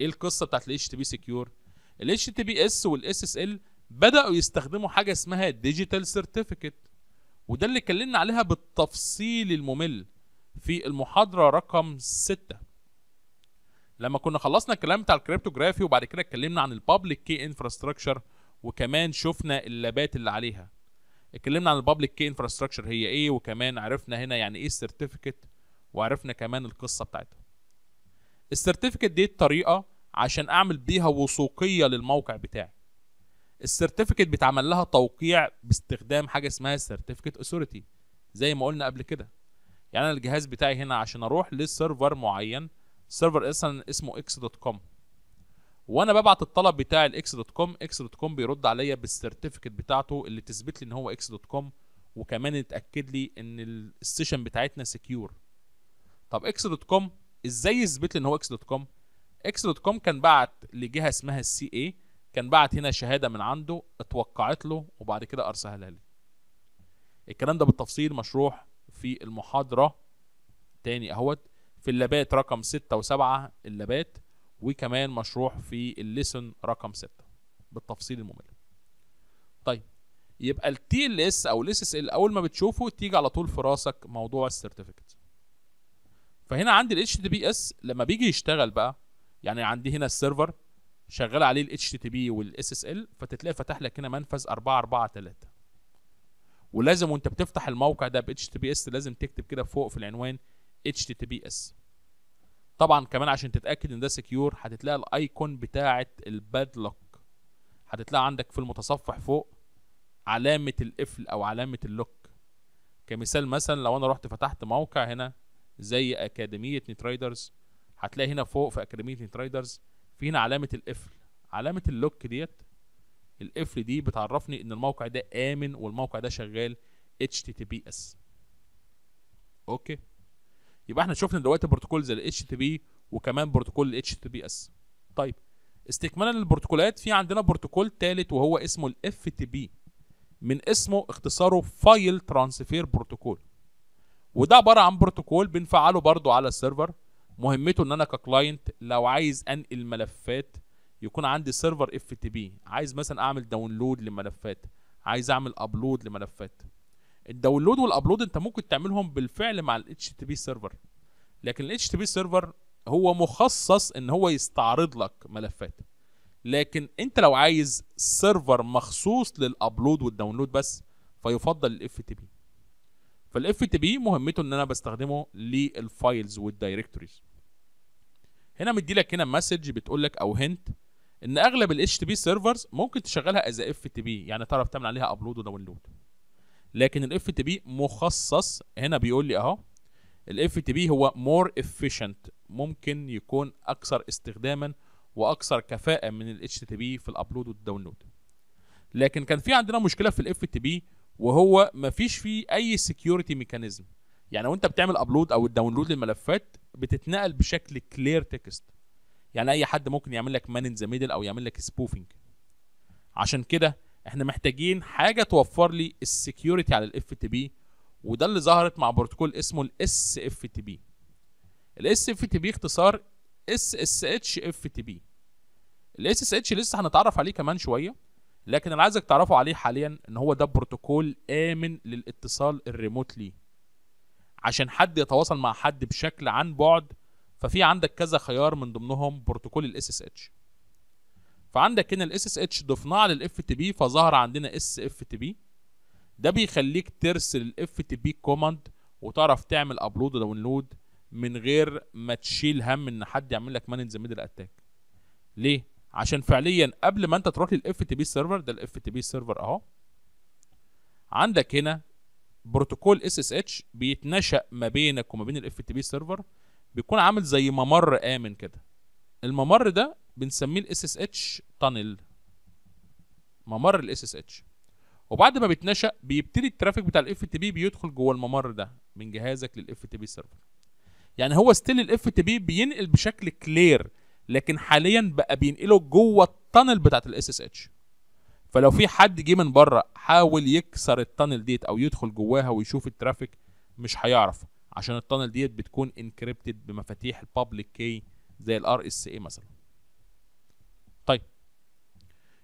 ايه القصة بتاعت الاتش تي بي سكيور الاتش تي بي ال HTTPS اس ال بدأوا يستخدموا حاجة اسمها ديجيتال سيرتيفيكت وده اللي اتكلمنا عليها بالتفصيل الممل في المحاضرة رقم 6 لما كنا خلصنا الكلام بتاع الكريبتوجرافي وبعد كده اتكلمنا عن البابليك كي انفراستراكشر وكمان شفنا اللابات اللي عليها اتكلمنا عن البابليك كي انفراستراكشر هي ايه وكمان عرفنا هنا يعني ايه السيرتيفيكت وعرفنا كمان القصه بتاعتها السيرتيفيكت دي الطريقه عشان اعمل بيها وثوقيه للموقع بتاعي السيرتيفيكت بيتعمل لها توقيع باستخدام حاجه اسمها سيرتيفيكت اثوريتي زي ما قلنا قبل كده يعني انا الجهاز بتاعي هنا عشان اروح لسيرفر معين السيرفر اصلا اسمه اكس دوت كوم وانا ببعت الطلب بتاع الاكس دوت كوم اكس دوت كوم بيرد عليا بالسيرتيفيكت بتاعته اللي تثبت لي ان هو اكس دوت كوم وكمان اتاكد لي ان السيشن بتاعتنا سكيور طب اكس دوت كوم ازاي يثبت لي ان هو اكس دوت كوم اكس دوت كوم كان بعت لجهه اسمها السي اي كان بعت هنا شهاده من عنده اتوقعت له وبعد كده ارسلها لي الكلام ده بالتفصيل مشروح في المحاضره تاني اهوت في اللابات رقم ستة وسبعة اللابات وكمان مشروح في الليسن رقم ستة بالتفصيل الممل طيب يبقى التي ال اس او الاس اس ال اول ما بتشوفه تيجي على طول في راسك موضوع السيرتيفيكت فهنا عندي الاتش تي بي اس لما بيجي يشتغل بقى يعني عندي هنا السيرفر شغال عليه الاتش تي بي والاس اس ال فتتلاقي فتح لك هنا منفذ 443 ولازم وانت بتفتح الموقع ده ب اتش تي بي اس لازم تكتب كده فوق في العنوان اتش تي بي اس طبعا كمان عشان تتاكد ان ده سكيور هتتلاقي الايكون بتاعه البادلوك هتتلاقي عندك في المتصفح فوق علامه القفل او علامه اللوك كمثال مثلا لو انا رحت فتحت موقع هنا زي اكاديميه نيترايدرز هتلاقي هنا فوق في اكاديميه نيترايدرز في هنا علامه القفل علامه اللوك ديت القفل دي بتعرفني ان الموقع ده امن والموقع ده شغال HTTPS اوكي يبقى احنا شفنا دلوقتي بروتوكول زي ال HTTP وكمان بروتوكول ال HTTPS طيب استكمالا للبروتوكولات في عندنا بروتوكول ثالث وهو اسمه ال FTP من اسمه اختصاره فايل ترانسفير بروتوكول وده عباره عن بروتوكول بنفعله برضو على السيرفر مهمته ان انا ككلاينت لو عايز انقل ملفات يكون عندي سيرفر اف تي بي عايز مثلا اعمل داونلود لملفات عايز اعمل ابلود لملفات الداونلود والابلود انت ممكن تعملهم بالفعل مع الاتش تي بي سيرفر لكن الاتش تي بي سيرفر هو مخصص ان هو يستعرض لك ملفات لكن انت لو عايز سيرفر مخصوص للابلود والداونلود بس فيفضل الاف تي بي فالاف تي بي مهمته ان انا بستخدمه للفايلز والدايركتوريز هنا مدي لك هنا مسج بتقول لك او هنت ان اغلب الاتش تي بي سيرفرز ممكن تشغلها از اف تي بي يعني تعرف تعمل عليها ابلود وداونلود لكن الاف تي بي مخصص هنا بيقول لي اهو الاف تي بي هو مور افيشنت ممكن يكون اكثر استخداما واكثر كفاءه من الاتش تي بي في الابلود والداونلود لكن كان في عندنا مشكله في الاف تي بي وهو مفيش فيه اي سكيورتي ميكانيزم يعني وانت بتعمل ابلود او الداونلود للملفات بتتنقل بشكل كلير تكست يعني اي حد ممكن يعمل لك مان ان ذا ميدل او يعمل لك سبوفنج عشان كده احنا محتاجين حاجه توفر لي السكيورتي على الاف تي بي وده اللي ظهرت مع بروتوكول اسمه الاس اف تي بي الاس اف تي بي اختصار اس اس اتش اف تي بي الاس اس اتش لسه هنتعرف عليه كمان شويه لكن اللي عايزك تعرفه عليه حاليا ان هو ده بروتوكول امن للاتصال الريموتلي عشان حد يتواصل مع حد بشكل عن بعد ففي عندك كذا خيار من ضمنهم بروتوكول الاس اس اتش فعندك هنا الاس اس اتش ضفناه على الاف تي بي فظهر عندنا اس اف تي بي ده بيخليك ترسل الاف تي بي كوماند وتعرف تعمل ابلود وداونلود من غير ما تشيل هم ان حد يعمل لك مانج ميدل اتاك ليه عشان فعليا قبل ما انت تروح للاف تي بي سيرفر ده الاف تي بي سيرفر اهو عندك هنا بروتوكول اس اس اتش بيتنشا ما بينك وما بين الاف تي بي سيرفر بيكون عامل زي ممر امن كده الممر ده بنسميه الاس اس اتش تانل ممر الاس اس اتش وبعد ما بيتنشا بيبتدي الترافيك بتاع الاف تي بي بيدخل جوه الممر ده من جهازك للاف تي بي سيرفر يعني هو ستيل الاف تي بي بينقل بشكل كلير لكن حاليا بقى بينقله جوه التانل بتاعت الاس اس اتش فلو في حد جه من بره حاول يكسر التانل ديت او يدخل جواها ويشوف الترافيك مش هيعرف عشان التانل ديت بتكون انكريبتد بمفاتيح البابليك كي زي الار اس اي مثلا طيب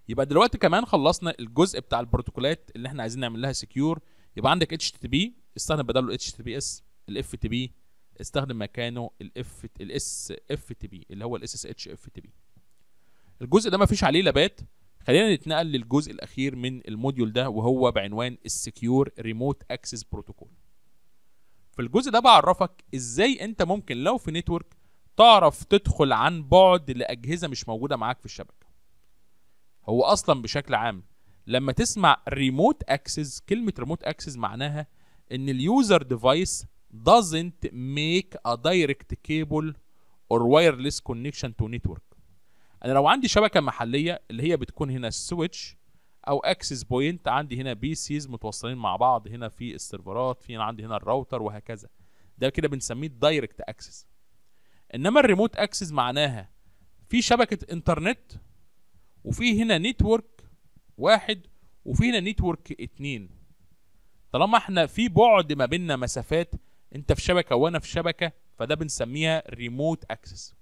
يبقى دلوقتي كمان خلصنا الجزء بتاع البروتوكولات اللي احنا عايزين نعمل لها سكيور يبقى عندك اتش تي بي استخدم بداله اتش تي بي اس الاف تي بي استخدم مكانه الاف الاس اف تي بي اللي هو الاس اس اتش اف تي بي الجزء ده مفيش عليه لابات خلينا نتنقل للجزء الاخير من الموديول ده وهو بعنوان السكيور ريموت اكسس بروتوكول في الجزء ده بعرفك ازاي انت ممكن لو في نتورك تعرف تدخل عن بعد لاجهزه مش موجوده معاك في الشبكه هو اصلا بشكل عام لما تسمع ريموت اكسس كلمه ريموت اكسس معناها ان اليوزر ديفايس doesn't make a direct cable or wireless connection to network انا لو عندي شبكه محليه اللي هي بتكون هنا السويتش او اكسس بوينت عندي هنا بي سيز متوصلين مع بعض هنا في السيرفرات في عندي هنا الراوتر وهكذا ده كده بنسميه دايركت اكسس انما الريموت اكسس معناها في شبكه انترنت وفي هنا نتورك واحد وفي هنا نتورك اتنين طالما احنا في بعد ما بيننا مسافات انت في شبكه وانا في شبكه فده بنسميها ريموت اكسس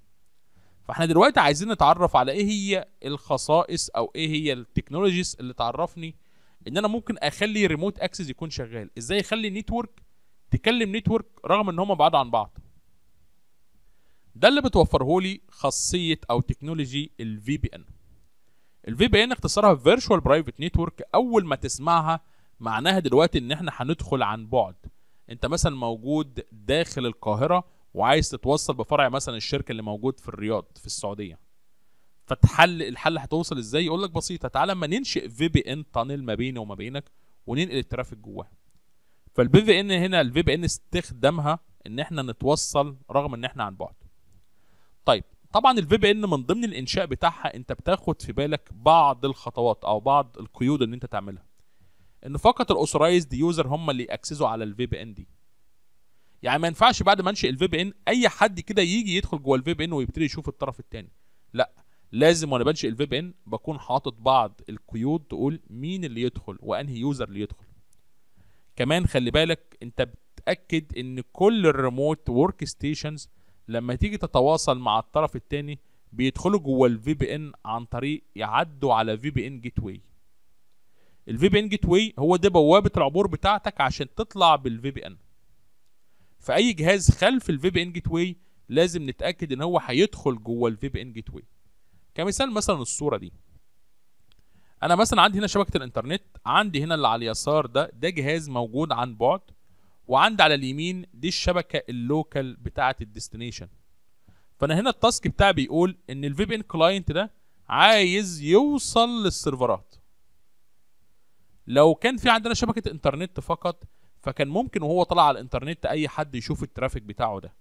فاحنا دلوقتي عايزين نتعرف على ايه هي الخصائص او ايه هي التكنولوجيز اللي تعرفني ان انا ممكن اخلي ريموت اكسس يكون شغال ازاي اخلي نتورك تكلم نتورك رغم ان هما بعاد عن بعض ده اللي بتوفره لي خاصيه او تكنولوجي الفي بي ان الفي بي ان اختصارها فيرتشوال برايفت نتورك اول ما تسمعها معناها دلوقتي ان احنا هندخل عن بعد انت مثلا موجود داخل القاهره وعايز تتوصل بفرع مثلا الشركه اللي موجود في الرياض في السعوديه فتحل الحل هتوصل ازاي يقول لك بسيطه تعالى اما ننشئ في بي ان تانيل ما بيني وما بينك وننقل الترافيك جواها فالبي في ان هنا الفي بي ان استخدامها ان احنا نتوصل رغم ان احنا عن بعد طيب طبعا الفي بي ان من ضمن الانشاء بتاعها انت بتاخد في بالك بعض الخطوات او بعض القيود اللي انت تعملها ان فقط الاوثرايزد يوزر هم اللي ياكسسوا على الفي بي ان دي يعني ما ينفعش بعد ما انشئ الفي بي ان اي حد كده يجي يدخل جوه الفي بي ان ويبتدي يشوف الطرف الثاني لا لازم وانا بنشئ الفي بي ان بكون حاطط بعض القيود تقول مين اللي يدخل وانهي يوزر اللي يدخل كمان خلي بالك انت بتاكد ان كل الريموت ورك ستيشنز لما تيجي تتواصل مع الطرف الثاني بيدخلوا جوه الفي بي ان عن طريق يعدوا على في بي ان جيت واي الفي بي ان جيت واي هو ده بوابه العبور بتاعتك عشان تطلع بالفي بي ان فاي جهاز خلف الفي بي ان جيت واي لازم نتاكد ان هو هيدخل جوه الفي بي ان جيت واي كمثال مثلا الصوره دي انا مثلا عندي هنا شبكه الانترنت عندي هنا اللي على اليسار ده ده جهاز موجود عن بعد وعندي على اليمين دي الشبكه اللوكال بتاعه الديستنيشن فانا هنا التاسك بتاعي بيقول ان الفي بي ان كلاينت ده عايز يوصل للسيرفرات لو كان في عندنا شبكه انترنت فقط فكان ممكن وهو طالع على الانترنت اي حد يشوف الترافيك بتاعه ده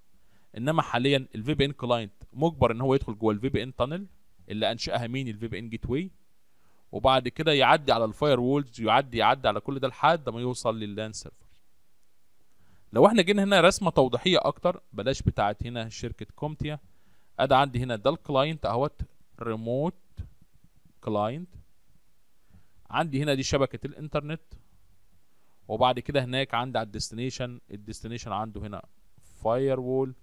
انما حاليا الفي بي ان كلاينت مجبر ان هو يدخل جوه الفي بي ان تانل اللي انشاها مين الفي بي ان جيت واي وبعد كده يعدي على الفاير وولز يعدي يعدي على كل ده لحد ما يوصل لللان سيرفر لو احنا جينا هنا رسمه توضيحيه اكتر بلاش بتاعت هنا شركه كومتيا ادي عندي هنا ده الكلاينت اهوت ريموت كلاينت عندي هنا دي شبكه الانترنت وبعد كده هناك عندي على الديستنيشن الديستنيشن عنده هنا فاير وول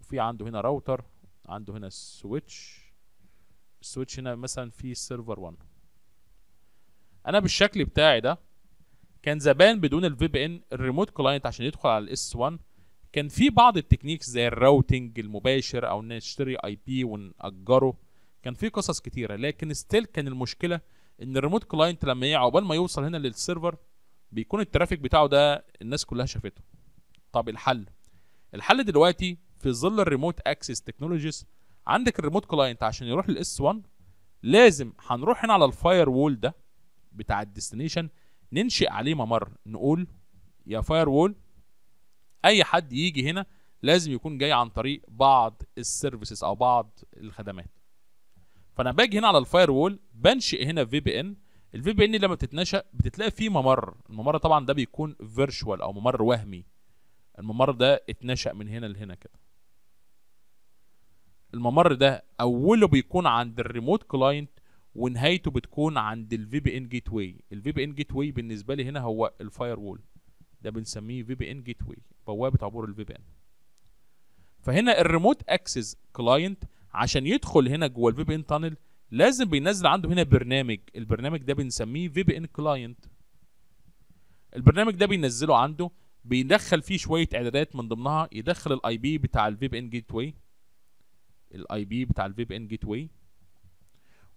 وفي عنده هنا راوتر عنده هنا سويتش السويتش هنا مثلا في سيرفر 1 انا بالشكل بتاعي ده كان زبان بدون الفي بي ان الريموت كلاينت عشان يدخل على الاس 1 كان في بعض التكنيكس زي الراوتنج المباشر او نشتري اي بي ونأجره كان في قصص كتيره لكن ستيل كان المشكله ان الريموت كلاينت لما يجي عقبال ما يوصل هنا للسيرفر بيكون الترافيك بتاعه ده الناس كلها شافته طب الحل الحل دلوقتي في ظل الريموت اكسس تكنولوجيز عندك الريموت كلاينت عشان يروح للاس 1 لازم هنروح هنا على الفاير وول ده بتاع الديستنيشن ننشئ عليه ممر نقول يا فاير وول اي حد يجي هنا لازم يكون جاي عن طريق بعض السيرفيسز او بعض الخدمات فانا باجي هنا على الفاير وول بنشئ هنا في بي ان الفي بي ان لما بتتنشا بتتلاقي فيه ممر الممر طبعا ده بيكون فيرتشوال او ممر وهمي الممر ده اتنشا من هنا لهنا كده الممر ده اوله بيكون عند الريموت كلاينت ونهايته بتكون عند الفي بي ان جيت واي الفي بي ان جيت واي بالنسبه لي هنا هو الفاير وول ده بنسميه في بي ان جيت واي بوابه عبور الفي بي ان فهنا الريموت اكسس كلاينت عشان يدخل هنا جوه الفي بي ان تانل لازم بينزل عنده هنا برنامج البرنامج ده بنسميه في بي ان كلاينت البرنامج ده بينزله عنده بيدخل فيه شويه اعدادات من ضمنها يدخل الاي بي بتاع الفي بي ان جيت واي الاي بي بتاع الفي بي ان جيت واي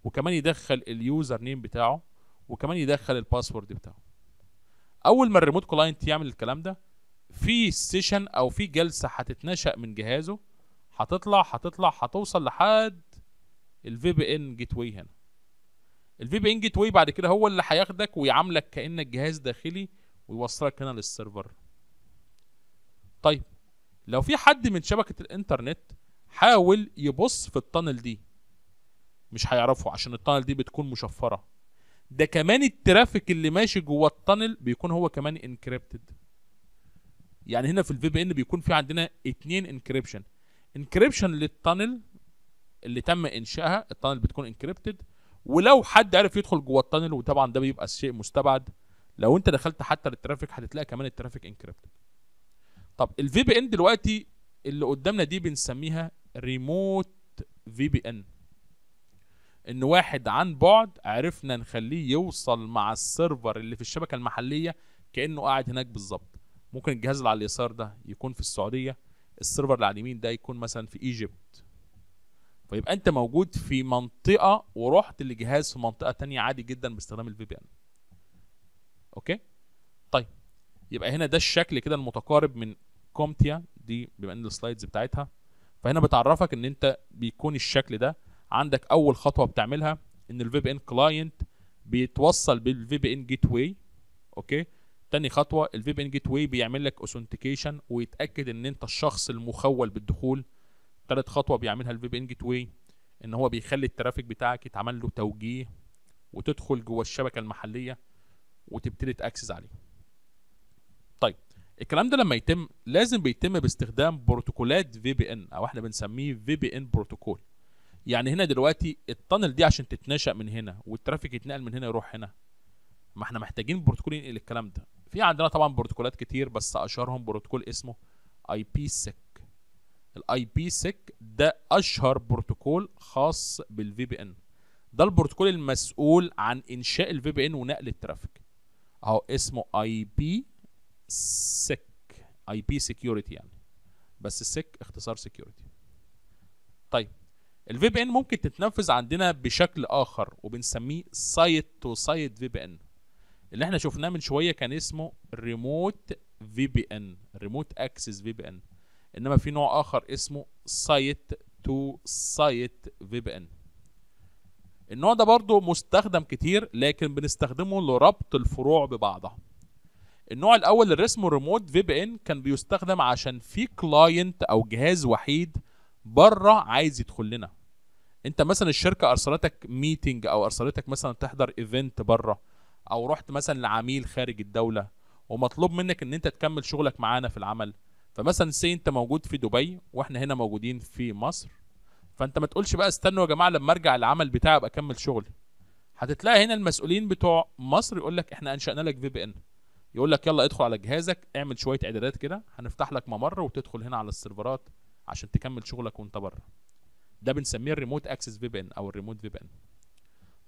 وكمان يدخل اليوزر نيم بتاعه وكمان يدخل الباسورد بتاعه اول ما الريموت كلاينت يعمل الكلام ده في سيشن او في جلسه هتتنشا من جهازه هتطلع هتطلع هتوصل لحد الفي بي ان جيت واي هنا الفي بي ان جيت واي بعد كده هو اللي هياخدك ويعاملك كانك جهاز داخلي ويوصلك هنا للسيرفر طيب لو في حد من شبكه الانترنت حاول يبص في التانل دي مش هيعرفه عشان التانل دي بتكون مشفره ده كمان الترافيك اللي ماشي جوه التانل بيكون هو كمان انكريبتد يعني هنا في الفي بي ان بيكون في عندنا اتنين انكريبشن انكريبشن للتانل اللي تم انشائها التانل بتكون انكريبتد ولو حد عرف يدخل جوه التانل وطبعا ده بيبقى شيء مستبعد لو انت دخلت حتى للترافيك هتلاقي كمان الترافيك انكريبتد طب الفي بي ان دلوقتي اللي قدامنا دي بنسميها ريموت في بي ان ان واحد عن بعد عرفنا نخليه يوصل مع السيرفر اللي في الشبكه المحليه كانه قاعد هناك بالظبط ممكن الجهاز اللي على اليسار ده يكون في السعوديه السيرفر اللي على اليمين ده يكون مثلا في ايجيبت فيبقى انت موجود في منطقه ورحت لجهاز في منطقه تانية عادي جدا باستخدام الفي بي ان اوكي طيب يبقى هنا ده الشكل كده المتقارب من كومتيا دي بما ان السلايدز بتاعتها فهنا بتعرفك ان انت بيكون الشكل ده عندك اول خطوه بتعملها ان الفي بي ان كلاينت بيتوصل بالفي بي ان جيت واي اوكي تاني خطوه الفي بي ان جيت واي بيعمل لك اوثنتيكيشن ويتاكد ان انت الشخص المخول بالدخول تالت خطوه بيعملها الفي بي ان جيت واي ان هو بيخلي الترافيك بتاعك يتعمل له توجيه وتدخل جوه الشبكه المحليه وتبتدي تاكسس عليه طيب الكلام ده لما يتم لازم بيتم باستخدام بروتوكولات في بي ان او احنا بنسميه في بي ان بروتوكول يعني هنا دلوقتي التانل دي عشان تتنشأ من هنا والترافيك يتنقل من هنا يروح هنا ما احنا محتاجين بروتوكول ينقل الكلام ده في عندنا طبعا بروتوكولات كتير بس اشهرهم بروتوكول اسمه اي بي سيك الاي بي سيك ده اشهر بروتوكول خاص بالفي بي ان ده البروتوكول المسؤول عن انشاء الفي بي ان ونقل الترافيك اهو اسمه اي بي سيك اي بي سيكيورتي يعني بس سيك e اختصار سيكيورتي طيب الفي بي ان ممكن تتنفذ عندنا بشكل اخر وبنسميه سايت تو سايت في بي ان اللي احنا شفناه من شويه كان اسمه ريموت في بي ان ريموت اكسس في بي ان انما في نوع اخر اسمه سايت تو سايت في بي ان النوع ده برضه مستخدم كتير لكن بنستخدمه لربط الفروع ببعضها النوع الاول اللي اسمه ريموت في بي ان كان بيستخدم عشان في كلاينت او جهاز وحيد بره عايز يدخل لنا انت مثلا الشركه ارسلتك ميتنج او ارسلتك مثلا تحضر ايفنت بره او رحت مثلا لعميل خارج الدوله ومطلوب منك ان انت تكمل شغلك معانا في العمل فمثلا سي انت موجود في دبي واحنا هنا موجودين في مصر فانت ما تقولش بقى استنوا يا جماعه لما ارجع العمل بتاعي ابقى اكمل شغلي هتتلاقي هنا المسؤولين بتوع مصر يقول لك احنا انشانا لك في بي ان يقول لك يلا ادخل على جهازك اعمل شويه اعدادات كده هنفتح لك ممر وتدخل هنا على السيرفرات عشان تكمل شغلك وانت بره ده بنسميه الريموت اكسس في بي ان او الريموت في بي ان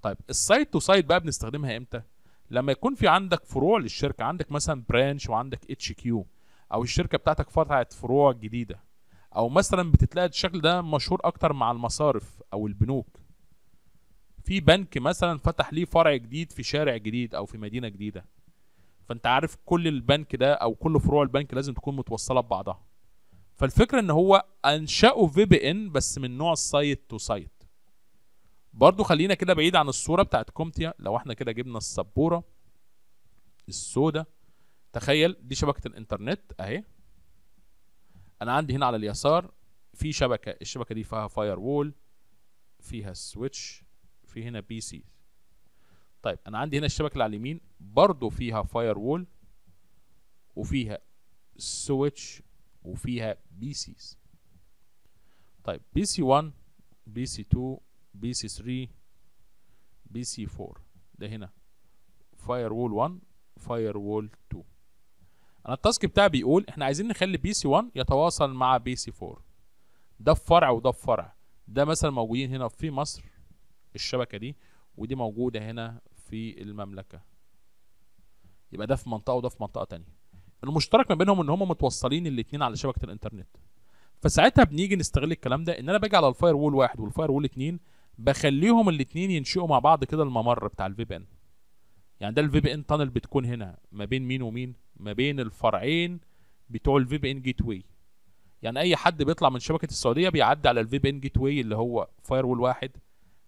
طيب السايت تو سايت بقى بنستخدمها امتى لما يكون في عندك فروع للشركه عندك مثلا برانش وعندك اتش كيو او الشركه بتاعتك فتحت فروع جديده او مثلا بتتلاقي الشكل ده مشهور اكتر مع المصارف او البنوك في بنك مثلا فتح ليه فرع جديد في شارع جديد او في مدينه جديده فانت عارف كل البنك ده او كل فروع البنك لازم تكون متوصله ببعضها فالفكره ان هو انشأوا في بي ان بس من نوع سايت تو سايت برضو خلينا كده بعيد عن الصورة بتاعت كومتيا لو احنا كده جبنا السبورة السوداء تخيل دي شبكة الانترنت اهي انا عندي هنا على اليسار في شبكة الشبكة دي فيها فاير وول فيها سويتش في هنا بي سي طيب انا عندي هنا الشبكة اللي على اليمين برضو فيها فاير وول وفيها سويتش وفيها بي سيز طيب بي سي 1 بي سي 2 بي سي 3 بي سي 4 ده هنا فاير وول 1 فاير وول 2 انا التاسك بتاعي بيقول احنا عايزين نخلي بي سي 1 يتواصل مع بي سي 4 ده في فرع وده في فرع ده مثلا موجودين هنا في مصر الشبكه دي ودي موجوده هنا في المملكه يبقى ده في منطقه وده في منطقه ثانيه المشترك ما بينهم ان هم متوصلين الاثنين على شبكه الانترنت فساعتها بنيجي نستغل الكلام ده ان انا باجي على الفاير وول واحد والفاير وول اتنين بخليهم الاثنين ينشئوا مع بعض كده الممر بتاع الفي بي ان يعني ده الفي بي ان تانل بتكون هنا ما بين مين ومين ما بين الفرعين بتوع الفي بي ان جيت واي يعني اي حد بيطلع من شبكه السعوديه بيعدي على الفي بي ان جيت واي اللي هو فاير وول واحد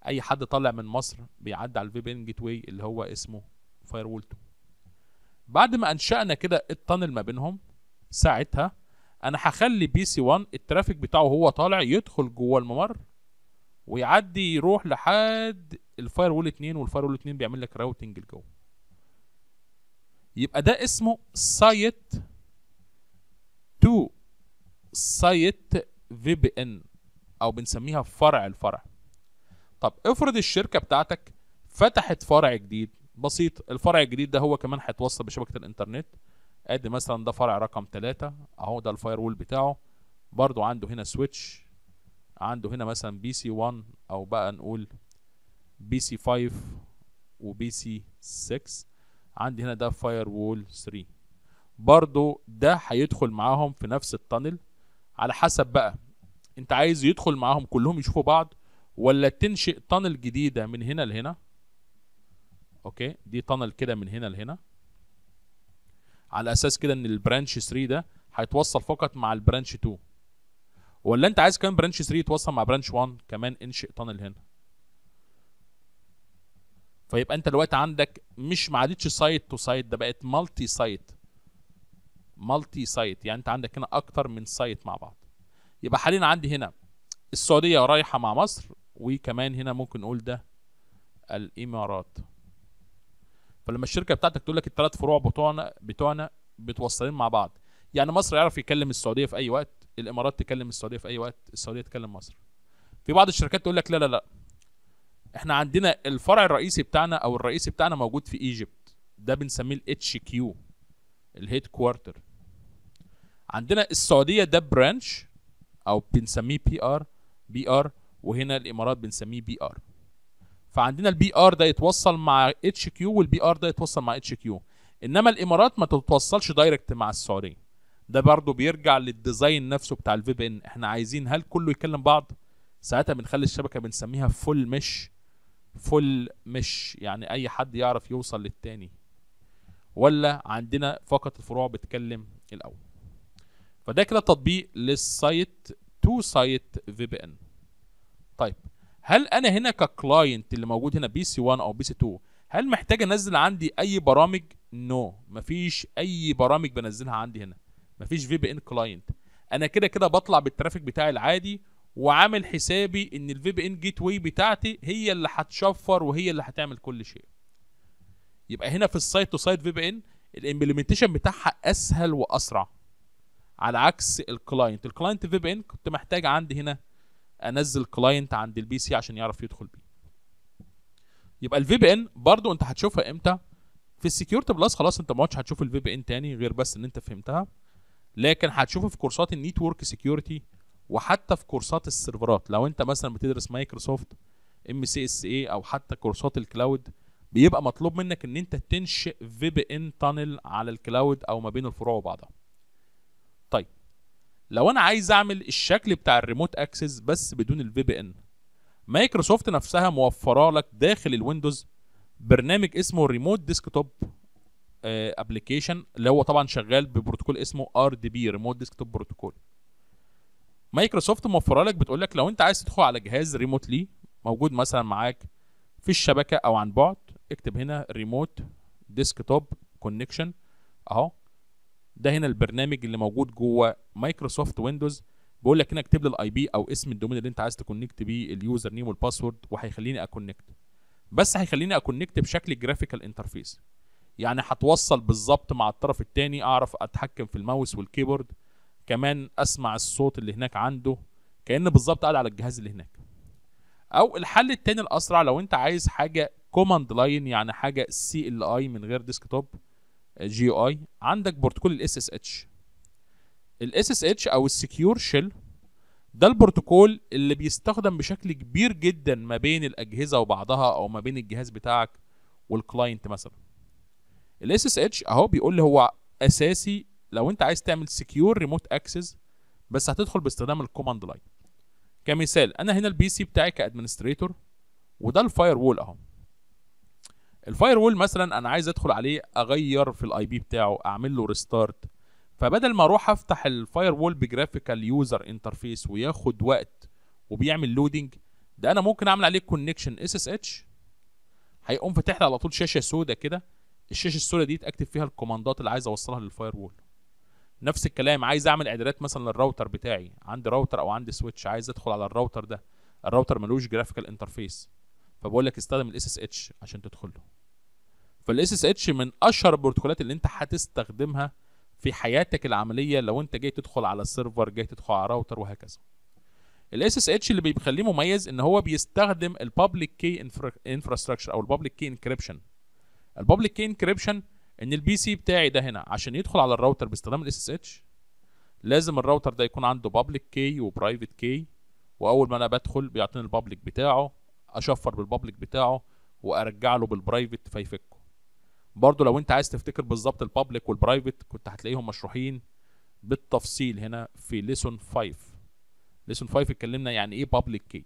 اي حد طالع من مصر بيعدي على الفي بي ان جيت واي اللي هو اسمه فاير وول 2 بعد ما انشانا كده التانل ما بينهم ساعتها انا هخلي بي سي 1 الترافيك بتاعه هو طالع يدخل جوه الممر ويعدي يروح لحد الفاير وول 2 والفاير وول 2 بيعمل لك راوتنج لجوه يبقى ده اسمه سايت تو سايت في بي ان او بنسميها فرع الفرع طب افرض الشركه بتاعتك فتحت فرع جديد بسيط الفرع الجديد ده هو كمان هيتوصل بشبكه الانترنت ادي مثلا ده فرع رقم 3 اهو ده الفاير وول بتاعه برضو عنده هنا سويتش عنده هنا مثلا بي سي 1 او بقى نقول بي سي 5 وبي سي 6 عندي هنا ده فاير وول 3 برضو ده هيدخل معاهم في نفس التانل على حسب بقى انت عايز يدخل معاهم كلهم يشوفوا بعض ولا تنشئ تانل جديده من هنا لهنا اوكي دي تانل كده من هنا لهنا على اساس كده ان البرانش 3 ده هيتوصل فقط مع البرانش 2 ولا انت عايز كمان برانش 3 يتوصل مع برانش 1 كمان انشئ تانل هنا فيبقى انت دلوقتي عندك مش ما عادتش سايت تو سايت ده بقت مالتي سايت مالتي سايت يعني انت عندك هنا اكتر من سايت مع بعض يبقى حاليا عندي هنا السعوديه رايحه مع مصر وكمان هنا ممكن نقول ده الامارات فلما الشركه بتاعتك تقول لك الثلاث فروع بتوعنا بتوعنا بتوصلين مع بعض يعني مصر يعرف يكلم السعوديه في اي وقت الامارات تكلم السعوديه في اي وقت السعوديه تكلم مصر في بعض الشركات تقول لك لا لا لا احنا عندنا الفرع الرئيسي بتاعنا او الرئيسي بتاعنا موجود في ايجيبت ده بنسميه الاتش كيو الهيد كوارتر عندنا السعوديه ده برانش او بنسميه بي ار بي ار وهنا الامارات بنسميه بي ار فعندنا البي ار ده يتوصل مع اتش كيو والبي ار ده يتوصل مع اتش كيو انما الامارات ما تتوصلش دايركت مع السعوديه ده برضه بيرجع للديزاين نفسه بتاع الفي بي ان احنا عايزين هل كله يكلم بعض ساعتها بنخلي الشبكه بنسميها فول مش فول مش يعني اي حد يعرف يوصل للتاني ولا عندنا فقط الفروع بتكلم الاول فده كده تطبيق للسايت تو سايت في بي ان طيب هل انا هنا ككلاينت اللي موجود هنا بي سي 1 او بي سي 2 هل محتاج انزل عندي اي برامج نو no. مفيش اي برامج بنزلها عندي هنا مفيش في بي ان كلاينت انا كده كده بطلع بالترافيك بتاعي العادي وعامل حسابي ان الفي بي ان جيت واي بتاعتي هي اللي هتشفر وهي اللي هتعمل كل شيء يبقى هنا في السايت تو سايت في بي ان الامبلمنتيشن بتاعها اسهل واسرع على عكس الكلاينت الكلاينت في بي ان كنت محتاج عندي هنا انزل كلاينت عند البي سي عشان يعرف يدخل بيه يبقى الفي بي ان برضو انت هتشوفها امتى في السكيورتي بلس خلاص انت ما عادش هتشوف الفي بي ان تاني غير بس ان انت فهمتها لكن هتشوفه في كورسات النيتورك سيكيورتي وحتى في كورسات السيرفرات لو انت مثلا بتدرس مايكروسوفت ام سي اس اي او حتى كورسات الكلاود بيبقى مطلوب منك ان انت تنشئ في بي ان تانل على الكلاود او ما بين الفروع وبعضها طيب لو انا عايز اعمل الشكل بتاع الريموت اكسس بس بدون الفي بي ان مايكروسوفت نفسها موفره لك داخل الويندوز برنامج اسمه ريموت ديسكتوب ابلكيشن آه، اللي هو طبعا شغال ببروتوكول اسمه ار دي بي ريموت ديسكتوب بروتوكول مايكروسوفت موفره لك بتقول لك لو انت عايز تدخل على جهاز ريموتلي موجود مثلا معاك في الشبكه او عن بعد اكتب هنا ريموت ديسكتوب كونكشن اهو ده هنا البرنامج اللي موجود جوه مايكروسوفت ويندوز بيقول لك هنا اكتب لي الاي بي او اسم الدومين اللي انت عايز تكونكت بيه اليوزر نيم والباسورد وهيخليني اكونكت بس هيخليني اكونكت بشكل جرافيكال انترفيس يعني هتوصل بالظبط مع الطرف الثاني اعرف اتحكم في الماوس والكيبورد كمان اسمع الصوت اللي هناك عنده كان بالظبط قاعد على الجهاز اللي هناك او الحل التاني الاسرع لو انت عايز حاجه كوماند لاين يعني حاجه سي ال اي من غير ديسك توب جي اي عندك بروتوكول الاس اس اتش الاس اس اتش او السكيور شيل ده البروتوكول اللي بيستخدم بشكل كبير جدا ما بين الاجهزه وبعضها او ما بين الجهاز بتاعك والكلاينت مثلا الاس اس اتش اهو بيقول لي هو اساسي لو انت عايز تعمل سكيور ريموت اكسس بس هتدخل باستخدام الكوماند لاين كمثال انا هنا البي سي بتاعي كادمنستريتور وده الفاير وول اهو الفاير وول مثلا انا عايز ادخل عليه اغير في الاي بي بتاعه اعمل له ريستارت فبدل ما اروح افتح الفاير وول بجرافيكال يوزر انترفيس وياخد وقت وبيعمل لودنج ده انا ممكن اعمل عليه كونكشن اس اس اتش هيقوم فاتح لي على طول شاشه سوداء كده الشاشه السوداء دي اكتب فيها الكوماندات اللي عايز اوصلها للفاير وول نفس الكلام عايز اعمل اعدادات مثلا للراوتر بتاعي عندي راوتر او عندي سويتش عايز ادخل على الراوتر ده الراوتر ملوش جرافيكال انترفيس فبقول لك استخدم الاس اس اتش عشان تدخل له فالاس اس اتش من اشهر البروتوكولات اللي انت هتستخدمها في حياتك العمليه لو انت جاي تدخل على السيرفر جاي تدخل على راوتر وهكذا الاس اس اتش اللي بيخليه مميز ان هو بيستخدم البابليك كي انفراستراكشر او البابليك كي انكريبشن البابليك كي انكريبشن ان البي سي بتاعي ده هنا عشان يدخل على الراوتر باستخدام الاس اس اتش لازم الراوتر ده يكون عنده بابليك كي وبرايفت كي واول ما انا بدخل بيعطيني البابليك بتاعه اشفر بالبابليك بتاعه وارجع له بالبرايفت فيفكه برضو لو انت عايز تفتكر بالظبط البابليك والبرايفت كنت هتلاقيهم مشروحين بالتفصيل هنا في ليسون 5 ليسون 5 اتكلمنا يعني ايه بابليك كي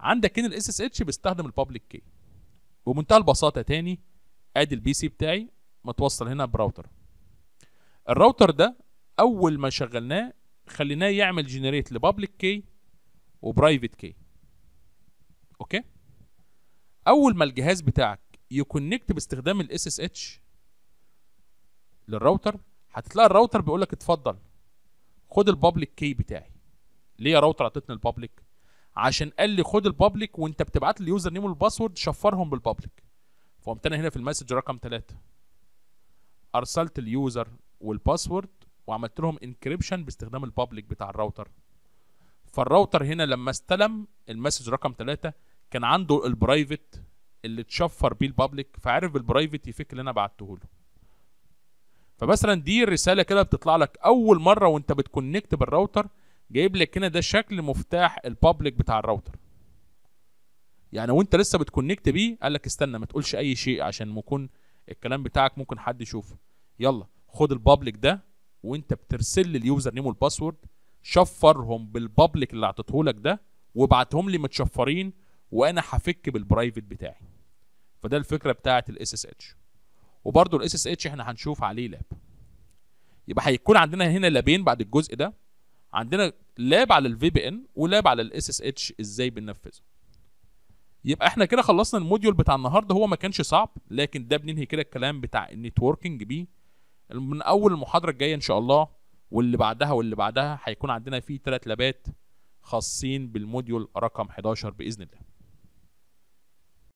عندك هنا الاس اس اتش بيستخدم البابليك كي بمنتهى البساطه تاني ادي البي سي بتاعي متوصل هنا براوتر الراوتر ده اول ما شغلناه خليناه يعمل جنريت لبابليك كي وبرايفت كي اوكي اول ما الجهاز بتاعك يكونكت باستخدام الاس اس اتش للراوتر هتلاقي الراوتر بيقول لك اتفضل خد البابليك كي بتاعي ليه يا راوتر اعطيتني البابليك عشان قال لي خد البابليك وانت بتبعت لي اليوزر نيم والباسورد شفرهم بالبابليك فقمت انا هنا في المسج رقم ثلاثة ارسلت اليوزر والباسورد وعملت لهم انكريبشن باستخدام البابليك بتاع الراوتر فالراوتر هنا لما استلم المسج رقم ثلاثة كان عنده البرايفت اللي اتشفر بيه البابليك فعرف بالبرايفت يفك اللي انا بعته له فمثلا دي الرساله كده بتطلع لك اول مره وانت بتكونكت بالراوتر جايب لك هنا ده شكل مفتاح البابليك بتاع الراوتر يعني وانت لسه بتكونكت بيه قال لك استنى ما تقولش اي شيء عشان ممكن الكلام بتاعك ممكن حد يشوفه يلا خد البابليك ده وانت بترسل لي اليوزر نيم والباسورد شفرهم بالبابليك اللي اعطيتهولك ده وابعتهم لي متشفرين وانا هفك بالبرايفت بتاعي فده الفكره بتاعه الاس اس اتش وبرده الاس اس اتش احنا هنشوف عليه لاب يبقى هيكون عندنا هنا لابين بعد الجزء ده عندنا لاب على الفي بي ان ولاب على الاس اس اتش ازاي بننفذه يبقى احنا كده خلصنا الموديول بتاع النهارده هو ما كانش صعب لكن ده بننهي كده الكلام بتاع النتوركينج بيه من اول المحاضره الجايه ان شاء الله واللي بعدها واللي بعدها هيكون عندنا فيه ثلاث لابات خاصين بالموديول رقم 11 باذن الله